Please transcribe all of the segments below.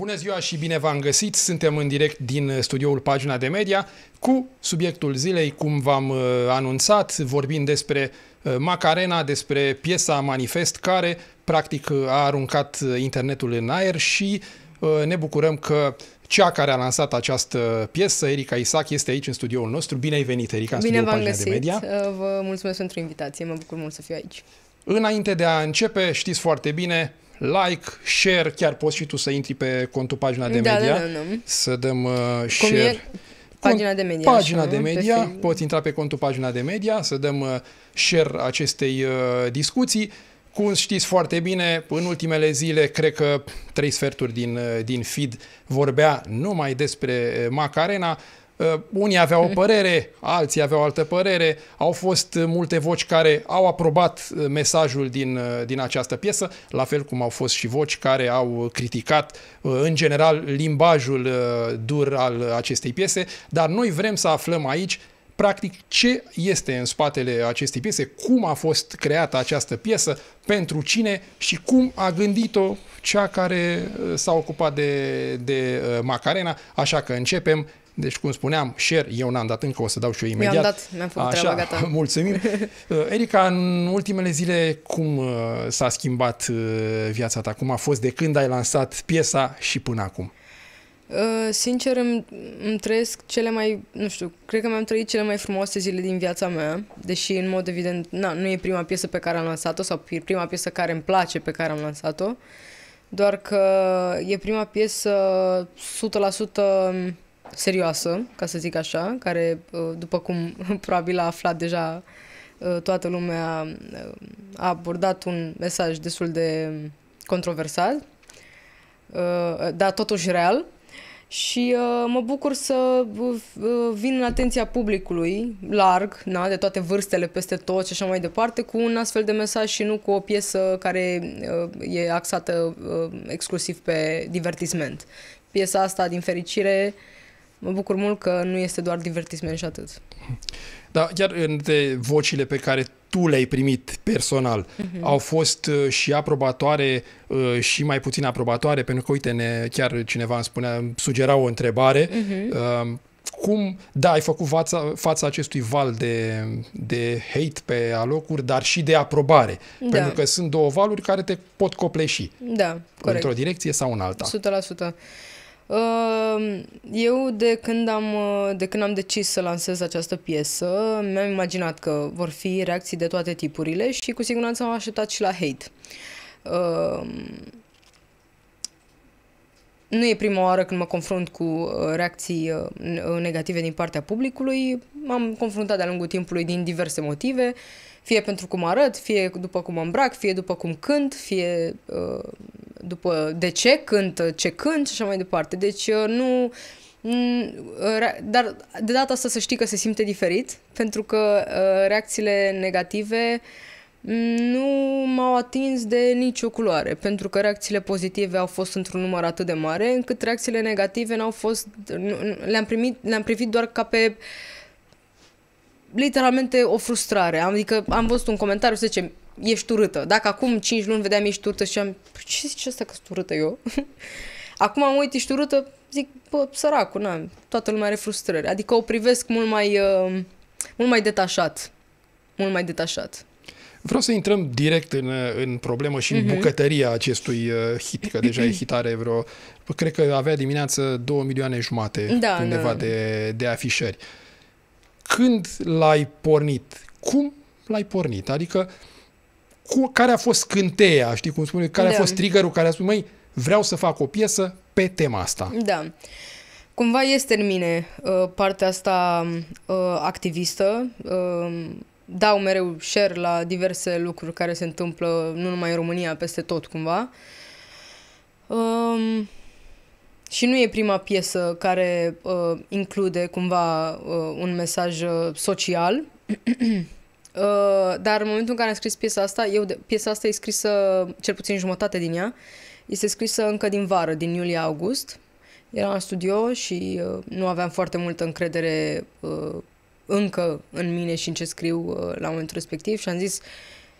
Bună ziua și bine v-am găsit! Suntem în direct din uh, studioul Pagina de Media cu subiectul zilei, cum v-am uh, anunțat, vorbind despre uh, Macarena, despre piesa Manifest, care practic a aruncat internetul în aer și ne bucurăm că cea care a lansat această piesă, Erika Isaac, este aici în studioul nostru. Bine ai venit, Erika, în Bine v-am găsit. Vă mulțumesc pentru invitație, mă bucur mult să fiu aici. Înainte de a începe, știți foarte bine, like, share, chiar poți și tu să intri pe contul pagina de da, da, media, da, da, da. să dăm uh, share. Cum e? Pagina de media. Pagina așa, de media, poți intra pe contul pagina de media, să dăm uh, share acestei uh, discuții. Cum știți foarte bine, în ultimele zile, cred că trei sferturi din, uh, din feed vorbea numai despre uh, Macarena. Uh, unii aveau o părere, alții aveau altă părere. Au fost uh, multe voci care au aprobat uh, mesajul din, din această piesă, la fel cum au fost și voci care au criticat în general limbajul dur al acestei piese, dar noi vrem să aflăm aici practic ce este în spatele acestei piese, cum a fost creată această piesă, pentru cine și cum a gândit-o cea care s-a ocupat de, de Macarena. Așa că începem deci, cum spuneam, share eu n-am dat încă, o să dau și eu imediat. Mi-am dat, mi-am făcut Așa, treaba, gata. mulțumim. Erica, în ultimele zile, cum uh, s-a schimbat uh, viața ta? Cum a fost de când ai lansat piesa și până acum? Uh, sincer, îmi, îmi trăiesc cele mai, nu știu, cred că mi-am trăit cele mai frumoase zile din viața mea, deși, în mod evident, na, nu e prima piesă pe care am lansat-o sau e prima piesă care îmi place pe care am lansat-o, doar că e prima piesă 100% serioasă, ca să zic așa, care, uh, după cum probabil a aflat deja uh, toată lumea, uh, a abordat un mesaj destul de controversat, dar totuși real. Și mă bucur să vin în atenția publicului larg, na, de toate vârstele, peste tot și așa mai departe, cu un astfel de mesaj și nu cu o piesă care e axată exclusiv pe divertisment. Piesa asta, din fericire, uh, Mă bucur mult că nu este doar divertisment și atât. Da, chiar între vocile pe care tu le-ai primit personal uh-huh. au fost uh, și aprobatoare uh, și mai puțin aprobatoare, pentru că, uite, ne, chiar cineva îmi spunea, îmi sugera o întrebare. Uh-huh. Cum, da, ai făcut fața, fața acestui val de, de hate pe alocuri, dar și de aprobare. Da. Pentru că sunt două valuri care te pot copleși. Da, corect. Într-o direcție sau în alta. 100%. Ehm, eu de când, am, de când am decis să lansez această piesă, mi-am imaginat că vor fi reacții de toate tipurile și cu siguranță am așteptat și la hate. Ehm, nu e prima oară când mă confrunt cu uh, reacții uh, uh, negative din partea publicului. M-am confruntat de-a lungul timpului din diverse motive. Uh, fie pentru cum arăt, fie după cum mă îmbrac, fie după cum cânt, fie uh, după de ce cânt, uh, ce cânt și așa mai departe. Deci uh, nu... Mm, uh, dar de data asta să știi că se simte diferit, pentru că uh, reacțiile negative mm, nu m-au atins de nicio culoare, pentru că reacțiile pozitive au fost într-un număr atât de mare, încât reacțiile negative n-au fost... Le-am, primit, le-am privit doar ca pe uh, literalmente o frustrare. Adică am văzut un comentariu, să zicem, ești urâtă. Dacă acum 5 luni vedeam ești urâtă și am, păi ce zice asta că sunt urâtă eu? acum am uit, ești urâtă, zic, bă, săracul, na, toată lumea are frustrări. Adică o privesc mult mai, uh, mult mai detașat. Mult mai detașat. Vreau să intrăm direct în, în problemă și în mhm. bucătăria acestui uh, hit, că deja e hitare vreo... Cred că avea dimineață 2 milioane jumate da, undeva da. De, de afișări. Uh, când l-ai pornit? Cum l-ai pornit? Adică, cu, care a fost cânteia, știi cum spune, care da. a fost triggerul care a spus, măi, vreau să fac o piesă pe tema asta. Da. Cumva este în mine uh, partea asta uh, activistă. Uh, dau mereu share la diverse lucruri care se întâmplă, nu numai în România, peste tot cumva. Um, și nu e prima piesă care uh, include cumva uh, un mesaj uh, social. Uh, dar în momentul în care am scris piesa asta, eu de, piesa asta e scrisă, cel puțin jumătate din ea, este scrisă încă din vară, din iulie-august. Eram în studio și uh, nu aveam foarte multă încredere uh, încă în mine și în ce scriu uh, la momentul respectiv și am zis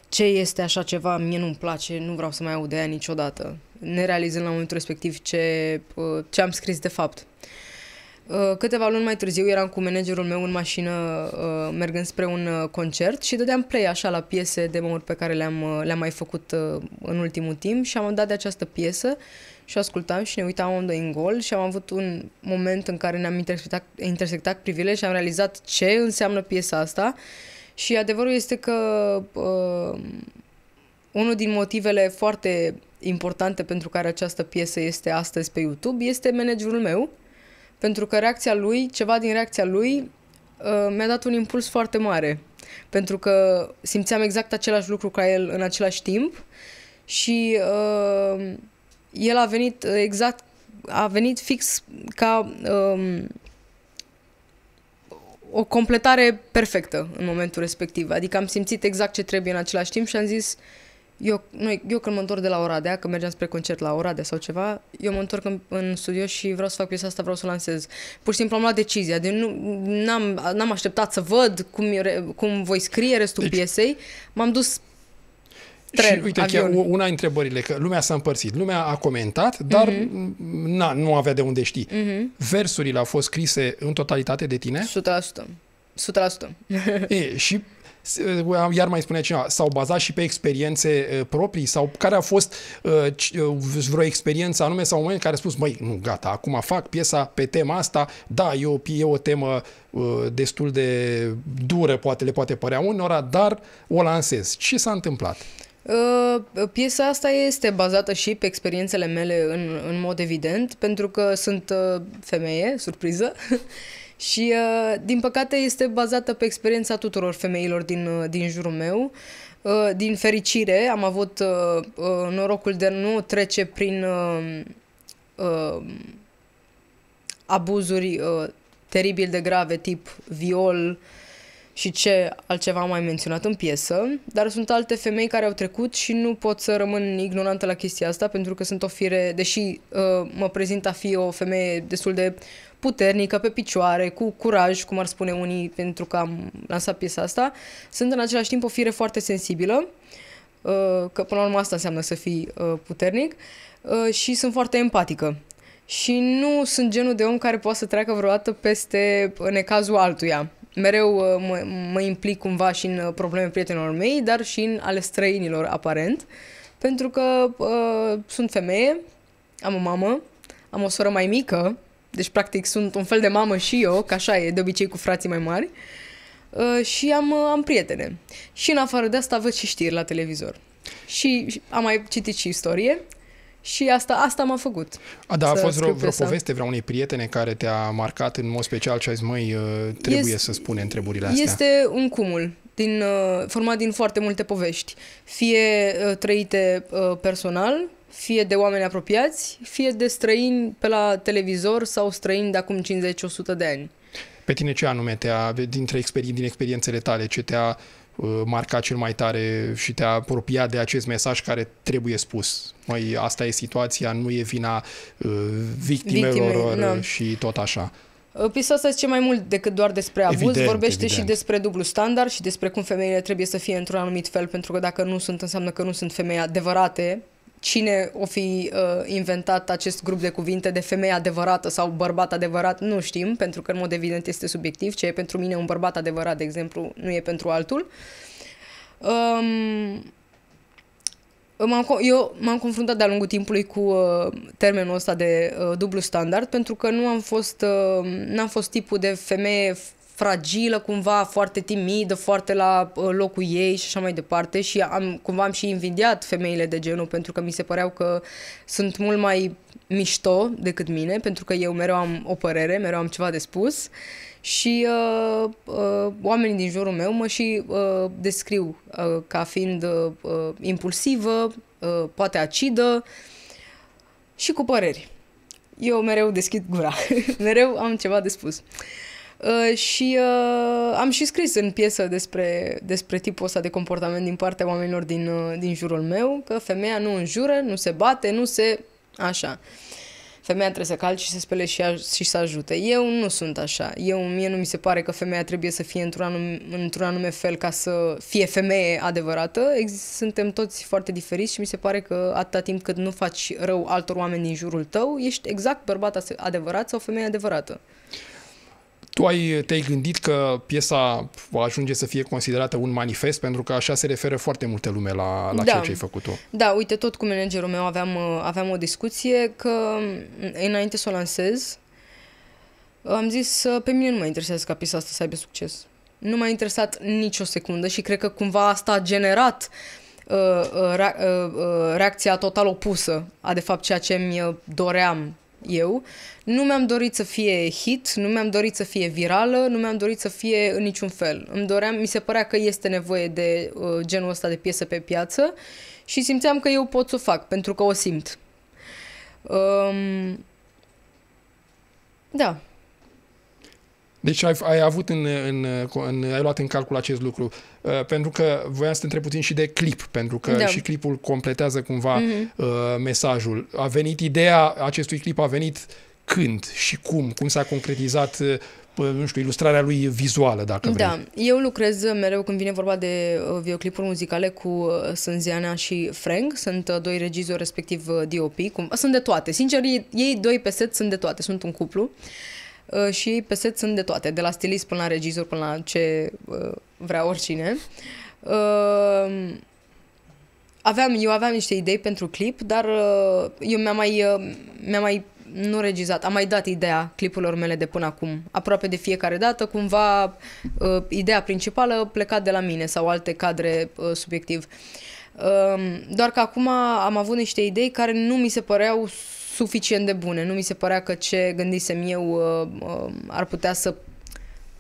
ce este așa ceva, mie nu-mi place, nu vreau să mai aud de ea niciodată ne realizăm la momentul respectiv ce, uh, ce am scris de fapt. Uh, câteva luni mai târziu eram cu managerul meu în mașină uh, mergând spre un concert și dădeam play așa la piese, demo-uri pe care le-am, le-am mai făcut în ultimul timp și am dat de această piesă și o ascultam și ne uitam unde în gol și am avut un moment în care ne-am intersectat, intersectat privile și am realizat ce înseamnă piesa asta și adevărul este că uh, unul din motivele foarte importante pentru care această piesă este astăzi pe YouTube este managerul meu, pentru că reacția lui, ceva din reacția lui uh, mi-a dat un impuls foarte mare, pentru că simțeam exact același lucru ca el în același timp și uh, el a venit uh, exact, a venit fix ca um, o completare perfectă în momentul respectiv. Adică am simțit exact ce trebuie în același timp și am zis uh, eu, noi, eu când mă întorc de la Oradea, că mergeam spre concert la Oradea sau ceva, eu mă întorc în, în studio și vreau să fac piesa asta, vreau să o lansez. Pur și simplu am luat decizia. De nu, n-am, n-am așteptat să văd cum, cum voi scrie restul deci, piesei. M-am dus Tren, și uite, chiar una dintre întrebările, că lumea s-a împărțit, lumea a comentat, dar uh-huh. na, nu avea de unde ști. Uh-huh. Versurile au fost scrise în totalitate de tine? 100%. 100%. e, și Uh, iar mai spunea cineva, s-au bazat și pe experiențe uh, proprii sau care a fost uh, vreo experiență anume sau un moment care a spus, măi, nu, gata, acum fac piesa pe tema asta, da, e o, e o temă destul de dură, poate le poate părea unora, dar o lansez. Ce s-a întâmplat? Piesa asta este bazată și pe experiențele mele în, în mod evident, pentru că sunt femeie, surpriză, Și, uh, din păcate, este bazată pe experiența tuturor femeilor din, uh, din jurul meu. Uh, din fericire, am avut norocul de a nu trece prin abuzuri teribil de grave, tip viol, și ce altceva am mai menționat în piesă, dar sunt alte femei care au trecut și nu pot să rămân ignorantă la chestia asta pentru că sunt o fire, deși mă prezint a fi o femeie destul de puternică, pe picioare, cu curaj, cum ar spune unii, pentru că am lansat piesa asta. Sunt în același timp o fire foarte sensibilă, uh, că până la urmă asta înseamnă să fii uh, puternic, uh, și sunt foarte empatică. Și nu sunt genul de om care poate să treacă vreodată peste necazul altuia. Mereu mă, mă implic cumva și în probleme prietenilor mei, dar și în ale străinilor, aparent, pentru că uh, sunt femeie, am o mamă, am o soră mai mică, deci, practic, sunt un fel de mamă și eu, ca așa e de obicei cu frații mai mari. Uh, și am, uh, am prietene. Și în afară de asta văd și știri la televizor. Și am mai citit și istorie. Și asta, asta m-a făcut. A, da, a fost vreo, vreo poveste vreo unei prietene care te-a marcat în mod special și ai zis, măi, uh, trebuie este, să spune întrebările astea. Este un cumul din, format din foarte multe povești, fie trăite personal, fie de oameni apropiați, fie de străini pe la televizor sau străini de acum 50-100 de ani. Pe tine ce anume te-a, dintre experien- din experiențele tale, ce te-a uh, marcat cel mai tare și te-a apropiat de acest mesaj care trebuie spus? Mai asta e situația, nu e vina uh, victimelor Victime, da. uh, și tot așa. Uh, Pisoasa este mai mult decât doar despre abuz, evident, vorbește evident. și despre dublu standard și despre cum femeile trebuie să fie într-un anumit fel, pentru că dacă nu sunt, înseamnă că nu sunt femei adevărate, cine o fi uh, inventat acest grup de cuvinte de femeie adevărată sau bărbat adevărat, nu știm, pentru că în mod evident este subiectiv. Ce e pentru mine un bărbat adevărat, de exemplu, nu e pentru altul. Um, m-am, eu m-am confruntat de-a lungul timpului cu uh, termenul ăsta de uh, dublu standard pentru că nu am fost, uh, n-am fost tipul de femeie fragilă cumva, foarte timidă, foarte la uh, locul ei și așa mai departe și am, cumva am și invidiat femeile de genul pentru că mi se păreau că sunt mult mai mișto decât mine pentru că eu mereu am o părere, mereu am ceva de spus și uh, uh, oamenii din jurul meu mă și uh, descriu uh, ca fiind uh, uh impulsivă, uh, poate acidă și cu păreri. Eu mereu deschid gura, mereu am ceva de spus. Uh, Uh, și uh, am și scris în piesă despre, despre tipul ăsta de comportament din partea oamenilor din, uh, din jurul meu, că femeia nu înjură, nu se bate, nu se... așa. Femeia trebuie să calci și să spele și, a, și să ajute. Eu nu sunt așa. Eu, mie nu mi se pare că femeia trebuie să fie într-un anum, într anume fel ca să fie femeie adevărată. Ex- suntem toți foarte diferiți și mi se pare că atâta timp cât nu faci rău altor oameni din jurul tău, ești exact bărbat adevărat sau femeie adevărată. Tu ai, te-ai gândit că piesa va ajunge să fie considerată un manifest, pentru că așa se referă foarte multe lume la, la da. ceea ce ai făcut-o. Da, uite, tot cu managerul meu aveam, aveam o discuție că înainte să o lansez, am zis, pe mine nu mă interesează ca piesa asta să aibă succes. Nu m-a interesat nicio secundă și cred că cumva asta a generat uh, uh, uh, uh reacția total opusă a de fapt ceea ce mi doream eu, nu mi-am dorit să fie hit, nu mi-am dorit să fie virală, nu mi-am dorit să fie în niciun fel. Îmi doream, mi se părea că este nevoie de uh, genul ăsta de piesă pe piață și simțeam că eu pot să o fac, pentru că o simt. Um, da, deci ai, ai avut în, în, în, ai luat în calcul acest lucru. Uh, pentru că voiam să te întreb puțin și de clip, pentru că da. și clipul completează cumva mm-hmm. uh, mesajul. A venit ideea acestui clip, a venit când și cum, cum s-a concretizat uh, nu știu, ilustrarea lui vizuală, dacă da. vrei. Da, eu lucrez mereu când vine vorba de uh, videoclipuri muzicale cu uh, Sânziana și Frank. Sunt uh, doi regizori, respectiv DOP. Cum, sunt de toate. Sincer, ei, ei doi pe set sunt de toate. Sunt un cuplu. Uh, Uh, și pe set sunt de toate, de la stilist până la regizor, până la ce uh, vrea oricine. Uh, aveam, eu aveam niște idei pentru clip, dar eu mi-am mai, mi-am mai nu regizat, am mai dat ideea clipurilor mele de până acum. Aproape de fiecare dată, cumva, uh, ideea principală pleca de la mine sau alte cadre uh, subiectiv. Uh, doar că acum am avut niște idei care nu mi se păreau suficient de bune. Nu mi se părea că ce gândisem eu uh, uh, ar putea să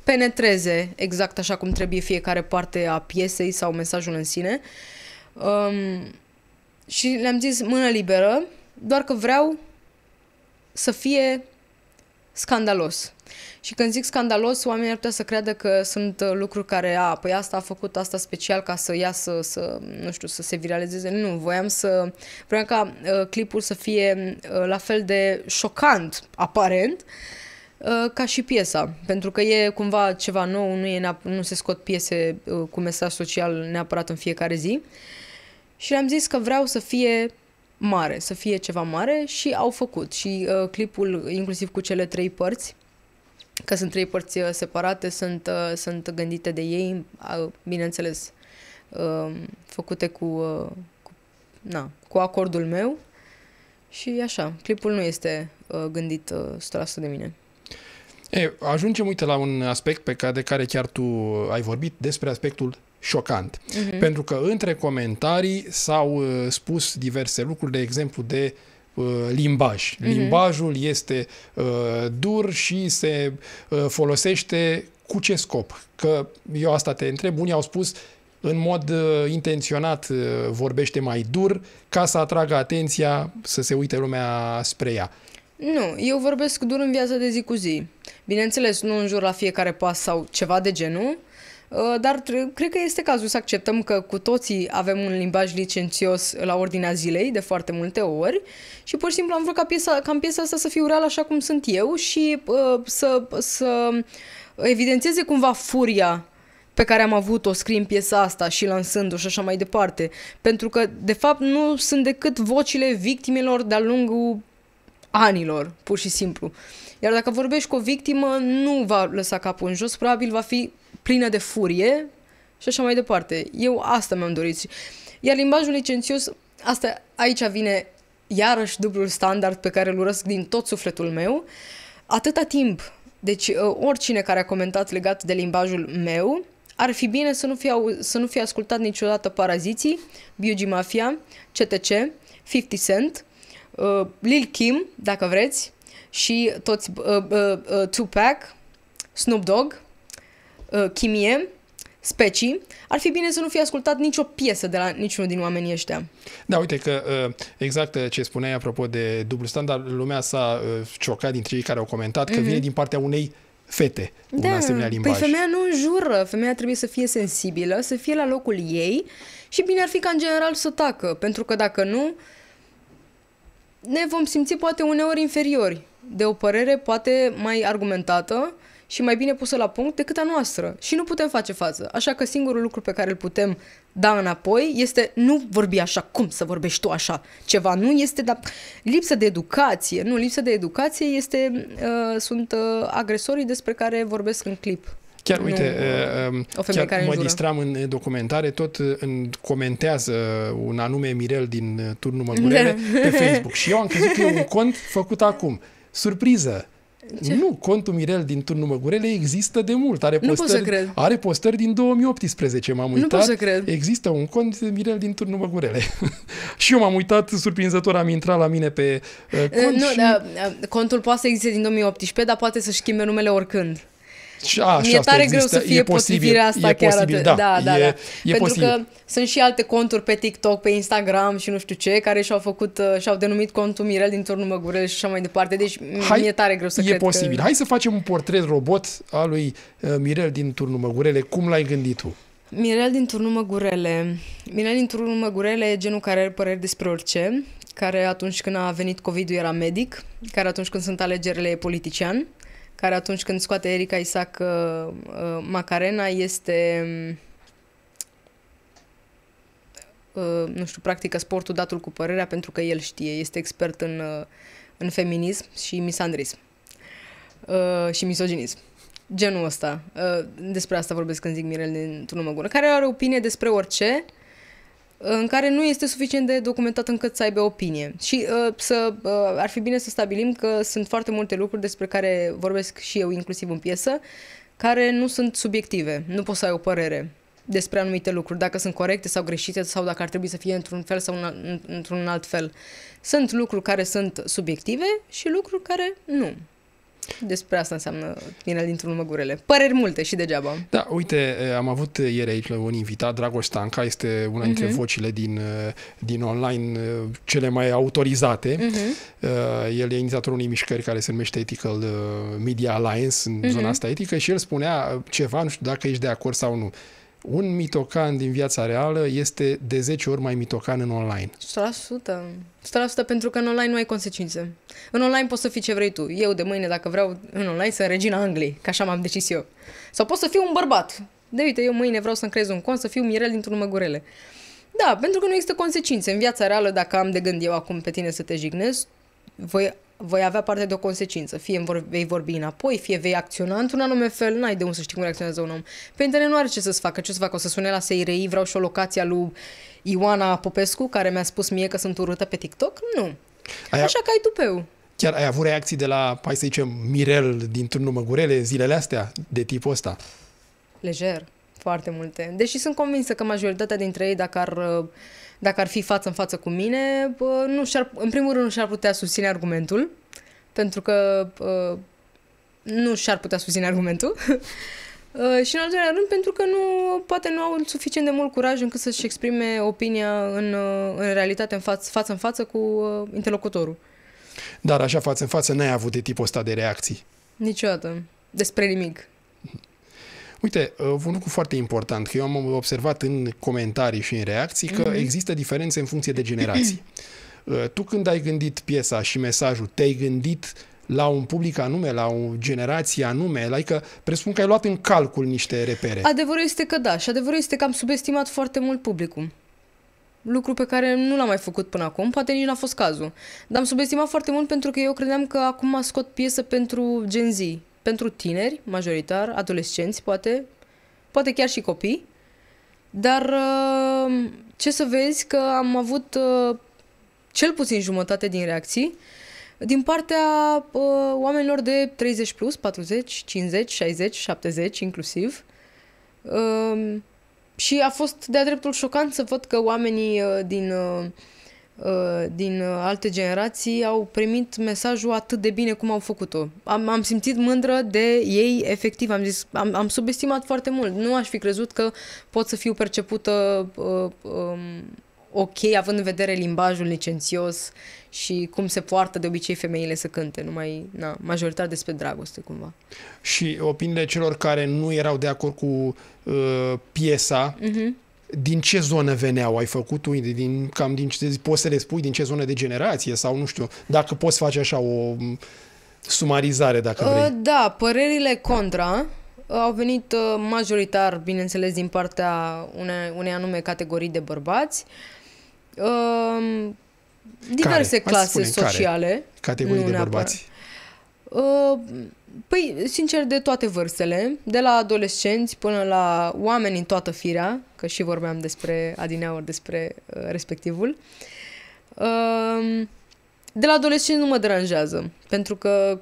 penetreze exact așa cum trebuie fiecare parte a piesei sau mesajul în sine. Um, și le-am zis mână liberă, doar că vreau să fie scandalos. Și când zic scandalos, oamenii ar putea să creadă că sunt uh, lucruri care, a, păi asta a făcut asta special ca să iasă, să, nu știu, să se viralizeze. Nu, voiam să, vreau ca uh, clipul să fie uh, la fel de șocant, aparent, uh, ca și piesa, pentru că e cumva ceva nou, nu, e nu se scot piese uh, cu mesaj social neapărat în fiecare zi. Și le-am zis că vreau să fie mare, să fie ceva mare și au făcut. Și uh, clipul, inclusiv cu cele trei părți, că sunt trei părți uh, separate, sunt, uh, sunt gândite de ei, bineînțeles, um, făcute cu, uh, cu, na, cu acordul meu și așa, clipul nu este gândit 100% de mine. E, ajungem, uite, la un aspect pe care, de care chiar tu ai vorbit, despre aspectul șocant. Uh-huh. Pentru că între comentarii s-au spus diverse lucruri, de exemplu, de uh, Uh, limbaj. Mhm. Limbajul uh-huh. este uh, dur și se uh, folosește cu ce scop? Că eu asta te întreb, unii au spus în mod uh, intenționat uh, vorbește mai dur ca să atragă atenția, să se uite lumea spre ea. Nu, eu vorbesc dur în viața de zi cu zi. Bineînțeles, nu în jur la fiecare pas sau ceva de genul, Uh, dar cred că este cazul să acceptăm că cu toții avem un limbaj licențios la ordinea zilei de foarte multe ori și pur și simplu am vrut ca piesa, ca în piesa asta să fiu real așa cum sunt eu și uh, să, să evidențieze cumva furia pe care am avut-o scriind piesa asta și lansând-o și așa mai departe. Pentru că, de fapt, nu sunt decât vocile victimelor de-a lungul anilor, pur și simplu. Iar dacă vorbești cu o victimă, nu va lăsa capul în jos, probabil va fi plină de furie și așa mai departe. Eu asta mi-am dorit. Iar limbajul licențios, asta aici vine iarăși dublul standard pe care îl urăsc din tot sufletul meu. Atâta timp, deci ă, oricine care a comentat legat de limbajul meu, ar fi bine să nu fie să nu fie ascultat niciodată Paraziții, Biugi Mafia, CTC, 50 Cent, uh, Lil Kim, dacă vreți, și toți uh, uh, uh, Tupac, Snoop Dogg, Uh, chimie, specii, ar fi bine să nu fie ascultat nicio piesă de la niciunul din oamenii ăștia. Da, uite că uh, exact uh, ce spuneai apropo de dublu standard, lumea s-a ciocat dintre cei care au comentat mm-hmm. că mhm. vine din partea unei fete da, un asemenea păi limbaj. Păi femeia nu înjură, femeia trebuie să fie sensibilă, să fie la locul ei și bine ar fi ca în general să tacă, pentru că dacă nu, ne vom simți poate uneori inferiori de o părere poate mai argumentată și mai bine pusă la punct decât a noastră și nu putem face față. Așa că singurul lucru pe care îl putem da înapoi este nu vorbi așa, cum să vorbești tu așa ceva, nu este, dar lipsă de educație, nu, lipsă de educație este, uh, sunt uh, agresorii despre care vorbesc în clip. Chiar, nu, uite, uh, um, o chiar care mă distram în documentare, tot uh, în, comentează uh, un anume Mirel din turnul Măgurele da. pe Facebook și eu am crezut că e un cont făcut acum. Surpriză! Ce? Nu, contul Mirel din Turnul Măgurele există de mult. Are postări, nu pot să cred. Are postări din 2018, m-am uitat. Nu pot să cred. Există un cont Mirel din Turnul Măgurele. și eu m-am uitat, surprinzător, am intrat la mine pe uh, cont. Uh, nu, și... da, contul poate să existe din 2018, dar poate să schimbe numele oricând. Și, a, și e asta tare există. greu să fie posibil, potrivirea asta e chiar posibil, atât. Da, da, da. E, da. E Pentru posibil. că sunt și alte conturi pe TikTok, pe Instagram și nu știu ce, care și-au făcut, uh, și-au denumit contul Mirel din turnul Măgurel și așa mai departe. Deci Hai, mi-e tare greu să e cred posibil. Că... Hai să facem un portret robot al lui uh, Mirel din turnul Măgurele. Cum l-ai gândit tu? Mirel din turnul Măgurele. Mirel din turnul Măgurele e genul care are păreri despre orice, care atunci când a venit COVID-ul era medic, care atunci când sunt alegerile e politician. Uh, care atunci când scoate Erika Isaac uh, uh, Macarena este uh, nu știu, practică sportul datul cu părerea pentru că el știe, este expert în, uh, în feminism și misandrism uh, și misoginism. Genul ăsta. Uh, despre asta vorbesc când zic Mirel din Tunumă Gură, care are opinie despre orice, uh, în care nu este suficient de documentat încât să aibă opinie. Și uh, să, uh, ar fi bine să stabilim că sunt foarte multe lucruri despre care vorbesc și eu, inclusiv în piesă, care nu sunt subiective. Nu poți să ai o părere despre anumite lucruri, dacă sunt corecte sau greșite sau dacă ar trebui să fie într-un fel sau într-un alt fel. Sunt lucruri care sunt subiective și lucruri care nu. Despre asta înseamnă tineri dintr-un măgurele. Păreri multe și degeaba. Da, uite, eh, am avut ieri aici un invitat, Dragoș Stanca, este una dintre uh-huh. vocile din, eh, din online eh, cele mai autorizate. Uh-huh. El e inițiatorul unei mișcări care se numește Ethical Media Alliance, în uh-huh. zona asta etică, și el spunea ceva, nu știu dacă ești de acord sau nu. Uh, un mitocan din viața reală este de 10 ori mai mitocan în online. 100%. 100% pentru că în online nu ai consecințe. În online poți să fii ce vrei tu. Eu de mâine, dacă vreau în online, să regina Angliei, că așa m-am decis eu. Sau poți să fiu un bărbat. De uite, eu mâine vreau să-mi creez un cont, să fiu Mirel dintr-un măgurele. Da, pentru că nu există consecințe. În viața reală, dacă am de gând eu acum pe tine să te jignesc, voi voi avea parte de o consecință. Fie vor, vei vorbi înapoi, fie vei acționa într-un anume fel, n-ai de unde să știi cum reacționează un om. Pe internet nu are ce să-ți facă, ce să facă, o să sune la SRI, vreau și o locație a lui Ioana Popescu, care mi-a spus mie că sunt urâtă pe TikTok? Nu. Aia... Așa că ai tupeu. Chiar ai avut reacții de la, hai să zicem, Mirel din Turnul Măgurele zilele astea, de tipul ăsta? Lejer, foarte multe. Deși sunt convinsă că majoritatea dintre ei, dacă ar uh, dacă ar fi față în față cu mine, nu și-ar, în primul rând nu și-ar putea susține argumentul, pentru că nu și-ar putea susține argumentul. Ă, și în al doilea rând, pentru că nu, poate nu au suficient de mult curaj încât să-și exprime opinia în, ă, în realitate, în față, față în față cu ă, interlocutorul. Dar așa față în față n-ai avut de tipul ăsta de reacții. Niciodată. Despre nimic. Uite, uh, un lucru foarte important, că eu am observat în comentarii și în reacții că mm-hmm. există diferențe în funcție de generații. Uh, tu când ai gândit piesa și mesajul, te-ai gândit la un public anume, la o generație anume, adică presupun că ai luat în calcul niște repere. Adevărul este că da, și adevărul este că am subestimat foarte mult publicul. Lucru pe care nu l-am mai făcut până acum, poate nici n-a fost cazul. Dar am subestimat foarte mult pentru că eu credeam că acum scot piesă pentru Gen Z, pentru tineri, majoritar, adolescenți, poate, poate chiar și copii. Dar uh, ce să vezi că am avut uh, cel puțin jumătate din reacții din partea uh, oamenilor de 30 plus, 40, 50, 60, 70 inclusiv. și a fost de-a dreptul șocant să văd că oamenii din Uh, din uh, alte generații au primit mesajul atât de bine cum au făcut-o. Am, am simțit mândră de ei, efectiv, am zis, am, am subestimat foarte mult. Nu aș fi crezut că pot să fiu percepută uh, um, ok, având în vedere limbajul licențios și cum se poartă de obicei femeile să cânte, numai na, majoritatea despre dragoste cumva. Și opiniile celor care nu erau de acord cu uh, piesa, uh-huh din ce zonă veneau, ai făcut tu, din, cam din ce, poți să le spui din ce zonă de generație sau nu știu, dacă poți face așa o sumarizare dacă uh, vrei. Uh, da, părerile contra uh, au venit uh, majoritar, bineînțeles, din partea unei, unei anume categorii de bărbați. Uh, diverse care? clase sociale. Care? Categorii de neapărat. bărbați. Uh, păi, sincer, de toate vârstele, de la adolescenți până la oameni în toată firea, că și vorbeam despre adineauri, despre uh, respectivul. Uh, de la adolescenți nu mă deranjează, pentru că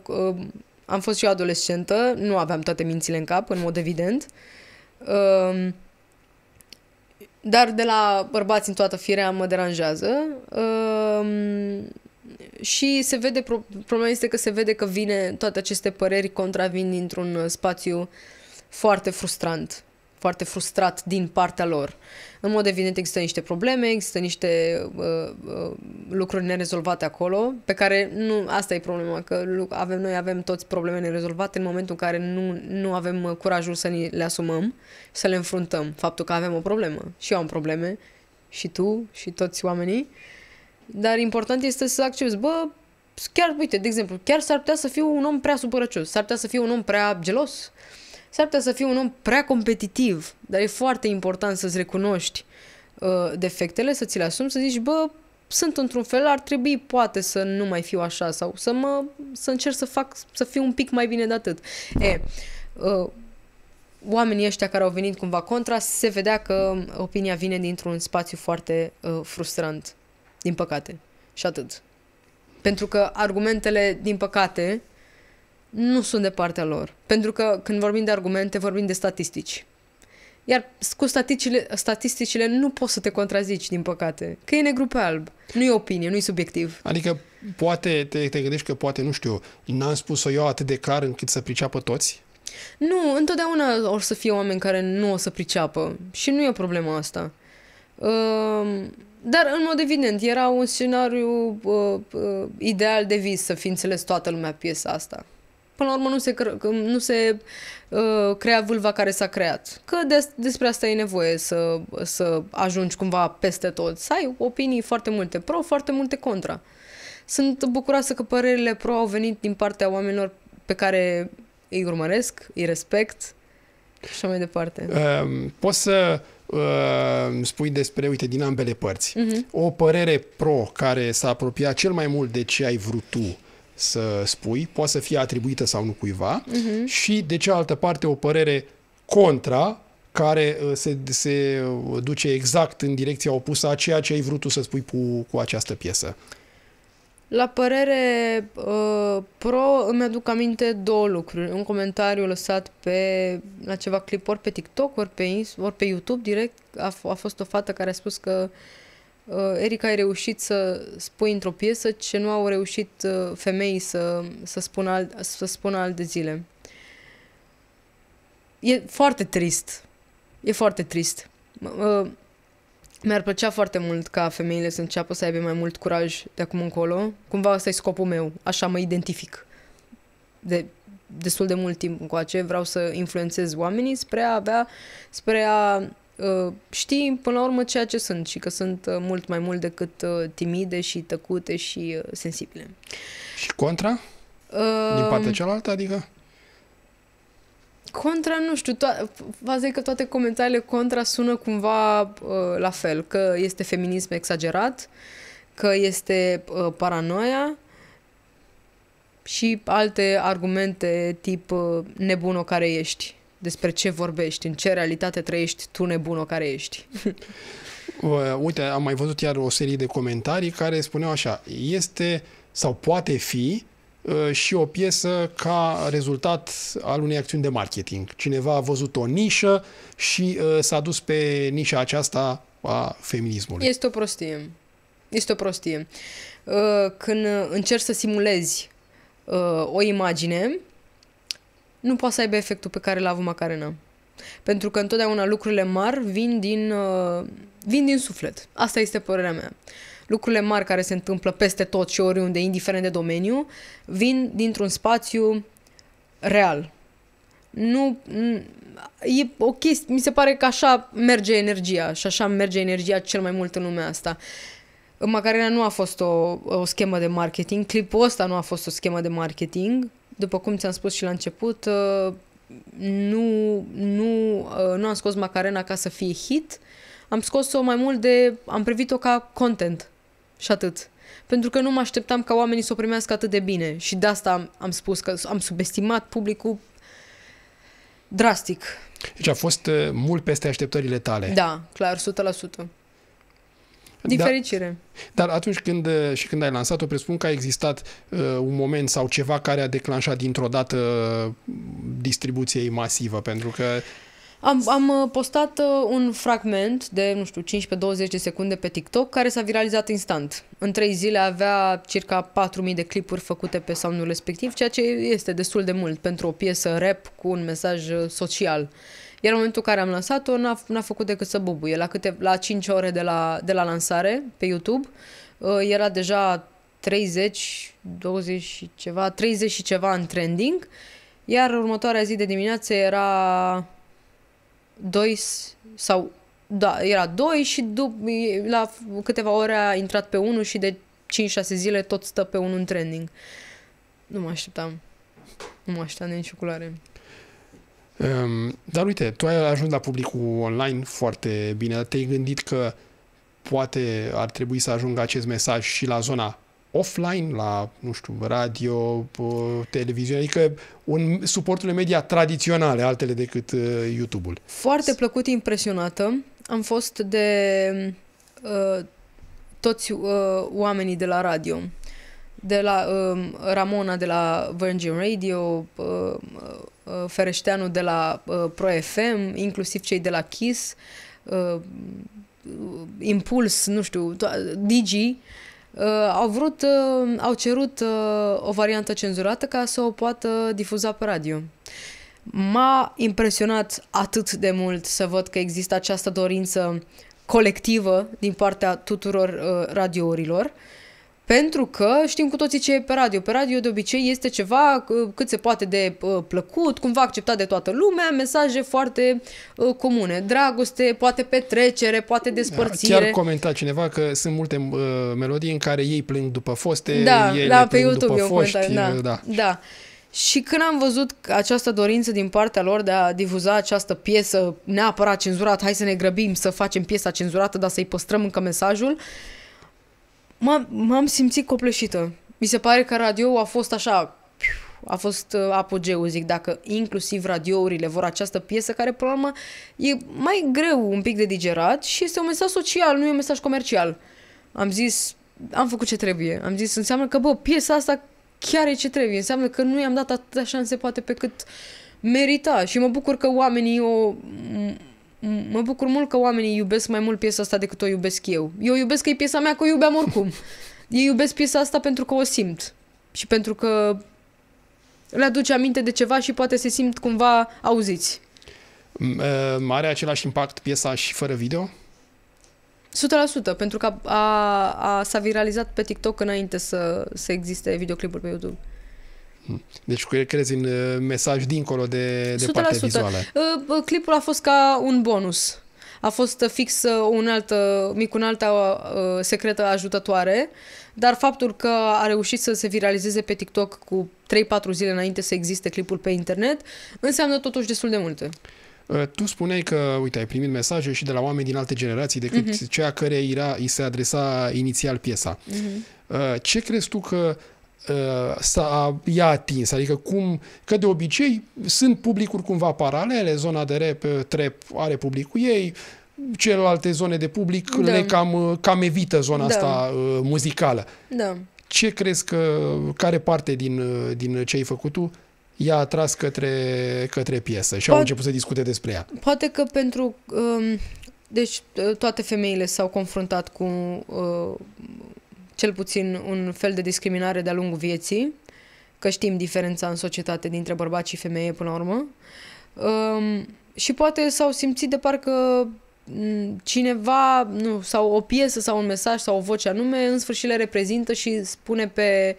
am fost și eu adolescentă, nu aveam toate mințile în cap, în mod evident. Dar de la bărbați în toată firea mă deranjează și se vede, problema este că se vede că vine, toate aceste păreri contra dintr-un uh, spațiu foarte frustrant, foarte frustrat din partea lor. În mod evident există niște probleme, există niște uh, uh, lucruri nerezolvate acolo, pe care nu, asta e problema, că avem, noi avem toți probleme nerezolvate în momentul în care nu, nu avem uh, curajul să ni le asumăm, să le înfruntăm, faptul că avem o problemă. Și eu am probleme, și tu, și toți oamenii. Uh, dar important este să accepti, bă, chiar, uite, de exemplu, chiar s-ar putea să fiu un om prea supărăcios, s-ar putea să fiu un om prea gelos, s-ar putea să fiu un om prea competitiv, dar e foarte important să-ți recunoști uh, defectele, să ți le asumi, să zici, bă, sunt într-un fel, ar trebui poate să nu mai fiu așa sau să mă, să încerc să fac, să fiu un pic mai bine de atât. E, uh, oamenii ăștia care au venit cumva contra, se vedea că opinia vine dintr-un spațiu foarte uh, frustrant din păcate. Și atât. Pentru că argumentele, din păcate, nu sunt de partea lor. Pentru că când vorbim de argumente, vorbim de statistici. Iar cu statisticile, statisticile nu poți să te contrazici, din păcate. Că e negru pe alb. Nu e opinie, nu e subiectiv. Adică poate te, te gândești că poate, nu știu, n-am spus-o eu atât de clar încât să priceapă toți? Nu, întotdeauna or să fie oameni care nu o să priceapă. Și nu e problema asta. Uh dar, în mod evident, era un scenariu uh, uh, ideal de vis să fi înțeles toată lumea piesa asta. Până la urmă nu se, nu se uh, crea vâlva care s-a creat. Că des, despre asta e nevoie să, să ajungi cumva peste tot. Să ai opinii foarte multe pro, foarte multe contra. Sunt bucuroasă că părerile pro au venit din partea oamenilor pe care îi urmăresc, îi respect și așa mai departe. Uh, poți să Uh, spui despre, uite, din ambele părți. Uh-huh. O părere pro care s-a apropiat cel mai mult de ce ai vrut tu să spui, poate să fie atribuită sau nu cuiva, uh-huh. și de cealaltă parte o părere contra care uh, se, se uh, duce exact în direcția opusă a ceea ce ai vrut tu să spui cu, cu această piesă. La părere uh, pro îmi aduc aminte două lucruri. Un comentariu lăsat pe la ceva clip ori pe TikTok, ori pe, ori pe YouTube direct. A, a fost o fată care a spus că uh, Erica ai reușit să spui într-o piesă ce nu au reușit uh, femeii să, să, spună al, să spună al de zile. E foarte trist. E foarte trist. Uh, mi-ar plăcea foarte mult ca femeile să înceapă să aibă mai mult curaj de acum încolo. Cumva ăsta e scopul meu. Așa mă identific. De destul de mult timp încoace. Vreau să influențez oamenii spre a avea, spre a uh, ști până la urmă ceea ce sunt și că sunt uh, mult mai mult decât uh, timide și tăcute și uh, sensibile. Și contra? Uh, Din partea um, cealaltă, adică? Contra, nu știu, to- v că toate comentariile contra sună cumva uh, la fel, că este feminism exagerat, că este uh, paranoia și alte argumente tip uh, nebuno care ești, despre ce vorbești, în ce realitate trăiești tu nebuno care ești. uh, uite, am mai văzut iar o serie de comentarii care spuneau așa, este sau poate fi Uh, și o piesă ca rezultat al unei acțiuni de marketing. Cineva a văzut o nișă și uh, s-a dus pe nișa aceasta a feminismului. Este o prostie. Este o prostie. Uh, când încerci să simulezi o imagine, nu poate să aibă efectul pe care l-a avut Macarena. Pentru că întotdeauna lucrurile mari vin din, vin din suflet. Asta este părerea mea lucrurile mari care se întâmplă peste tot și oriunde, indiferent de domeniu, vin dintr-un spațiu real. Nu, e o chestie, mi se pare că așa merge energia și așa merge energia cel mai mult în lumea asta. Macarena nu a fost o, o schemă de marketing, clipul ăsta nu a fost o schemă de marketing, după cum ți-am spus și la început, uh, nu, nu, uh, nu am scos Macarena ca să fie hit, am scos-o mai mult de, am privit-o ca content. Și atât. Pentru că nu mă așteptam ca oamenii să o primească atât de bine. Și de asta am, am spus că am subestimat publicul drastic. Deci a fost uh, mult peste așteptările tale. Da, clar, 100%. Din da, fericire. Dar atunci când uh, și când ai lansat-o, presupun că a existat uh, un moment sau ceva care a declanșat dintr-o dată uh, distribuției masivă, pentru că am, am uh, postat uh, un fragment de, nu știu, 15-20 de secunde pe TikTok care s-a viralizat instant. În trei zile avea circa 4.000 de clipuri făcute pe soundul respectiv, ceea ce este destul de mult pentru o piesă rap cu un mesaj uh, social. Iar în momentul în care am lansat-o, n-a, n-a făcut decât să bubuie. La, câte, la 5 ore de la, de la lansare pe YouTube, era deja 30, 20 și ceva, 30 și ceva în trending, iar următoarea zi de dimineață era doi sau da, era 2 și dup- la câteva ore a intrat pe 1 și de 5-6 zile tot stă pe unul în trending. Nu mă așteptam. Nu mă așteptam nici o culoare. Um, dar uite, tu ai ajuns la publicul online foarte bine, dar te-ai gândit că poate ar trebui să ajungă acest mesaj și la zona offline, la, nu știu, radio, televiziune, adică un, suporturile media tradiționale, altele decât uh, YouTube-ul. Foarte plăcut impresionată. Am fost de uh, toți uh, oamenii de la radio. De la uh, Ramona de la Virgin Radio, uh, uh, Fereșteanu de la uh, Pro FM, inclusiv cei de la Kiss, uh, Impuls, nu știu, Digi, uh, Uh, au vrut, uh, au cerut uh, o variantă cenzurată ca să o poată difuza pe radio. M-a impresionat atât de mult să văd că există această dorință colectivă din partea tuturor uh, radiourilor. Uh, pentru că știm cu toții ce e pe radio. Pe radio de obicei este ceva uh, cât se poate de uh, plăcut, cumva acceptat de toată lumea, mesaje foarte uh, comune. Dragoste, poate petrecere, poate da, despărțire. Da, chiar comenta cineva că sunt multe uh, melodii în care ei plâng după foste, da, ei da, pe YouTube după eu foști, da, da. da. Și când am văzut această dorință din partea lor de a difuza această piesă neapărat cenzurată, hai să ne grăbim să facem piesa cenzurată, dar să-i păstrăm încă mesajul, uh, m-am simțit copleșită. Mi se pare că radio a fost așa, a fost uh, apogeu, zic, dacă inclusiv radiourile vor această piesă care, până la urmă, e mai greu un pic de digerat și este un mesaj social, nu e un mesaj comercial. Am zis, am făcut ce trebuie. Am zis, înseamnă că, bă, piesa asta chiar e ce trebuie. Înseamnă că nu i-am dat atâtea șanse, poate, pe cât merita. Și mă bucur că oamenii o mă bucur mult că oamenii iubesc mai mult piesa asta decât o iubesc eu. Eu iubesc că e piesa mea, că o iubeam oricum. Ei iubesc piesa asta pentru că o simt și pentru că le aduce aminte de ceva și poate se simt cumva auziți. Mm, uh, are același impact piesa și fără video? 100%, pentru că a, a, s-a viralizat pe TikTok înainte să, să existe videoclipul pe YouTube. Deci crezi în uh, mesaj dincolo de, de 100%. partea vizuală. Uh, clipul a fost ca un bonus. A fost uh, fix un alt, mic un alt secretă ajutătoare, dar faptul că a reușit să se viralizeze pe TikTok cu 3-4 zile înainte să existe clipul pe internet, înseamnă totuși destul de multe. Tu spuneai că, uite, ai primit mesaje și de la oameni din alte generații decât uh-huh. cea care era, îi se adresa inițial piesa. Uh-huh. Ce crezi tu că Uh, s-a, i-a atins, adică cum, că de obicei sunt publicuri cumva paralele, zona de rap, uh, trep are publicul ei, celelalte zone de public da. le cam, uh, cam evită zona da. asta muzicală. Da. Ce crezi că, care parte din, din ce ai făcut tu i-a atras către, către piesă și poate, au început să discute despre ea? Poate că pentru... Um, deci toate femeile s-au confruntat cu uh, cel puțin un fel de discriminare de-a lungul vieții, că știm diferența în societate dintre bărbați și femeie până la urmă. Um, și poate s-au simțit de parcă cineva nu, sau o piesă sau un mesaj sau o voce anume în sfârșit le reprezintă și spune pe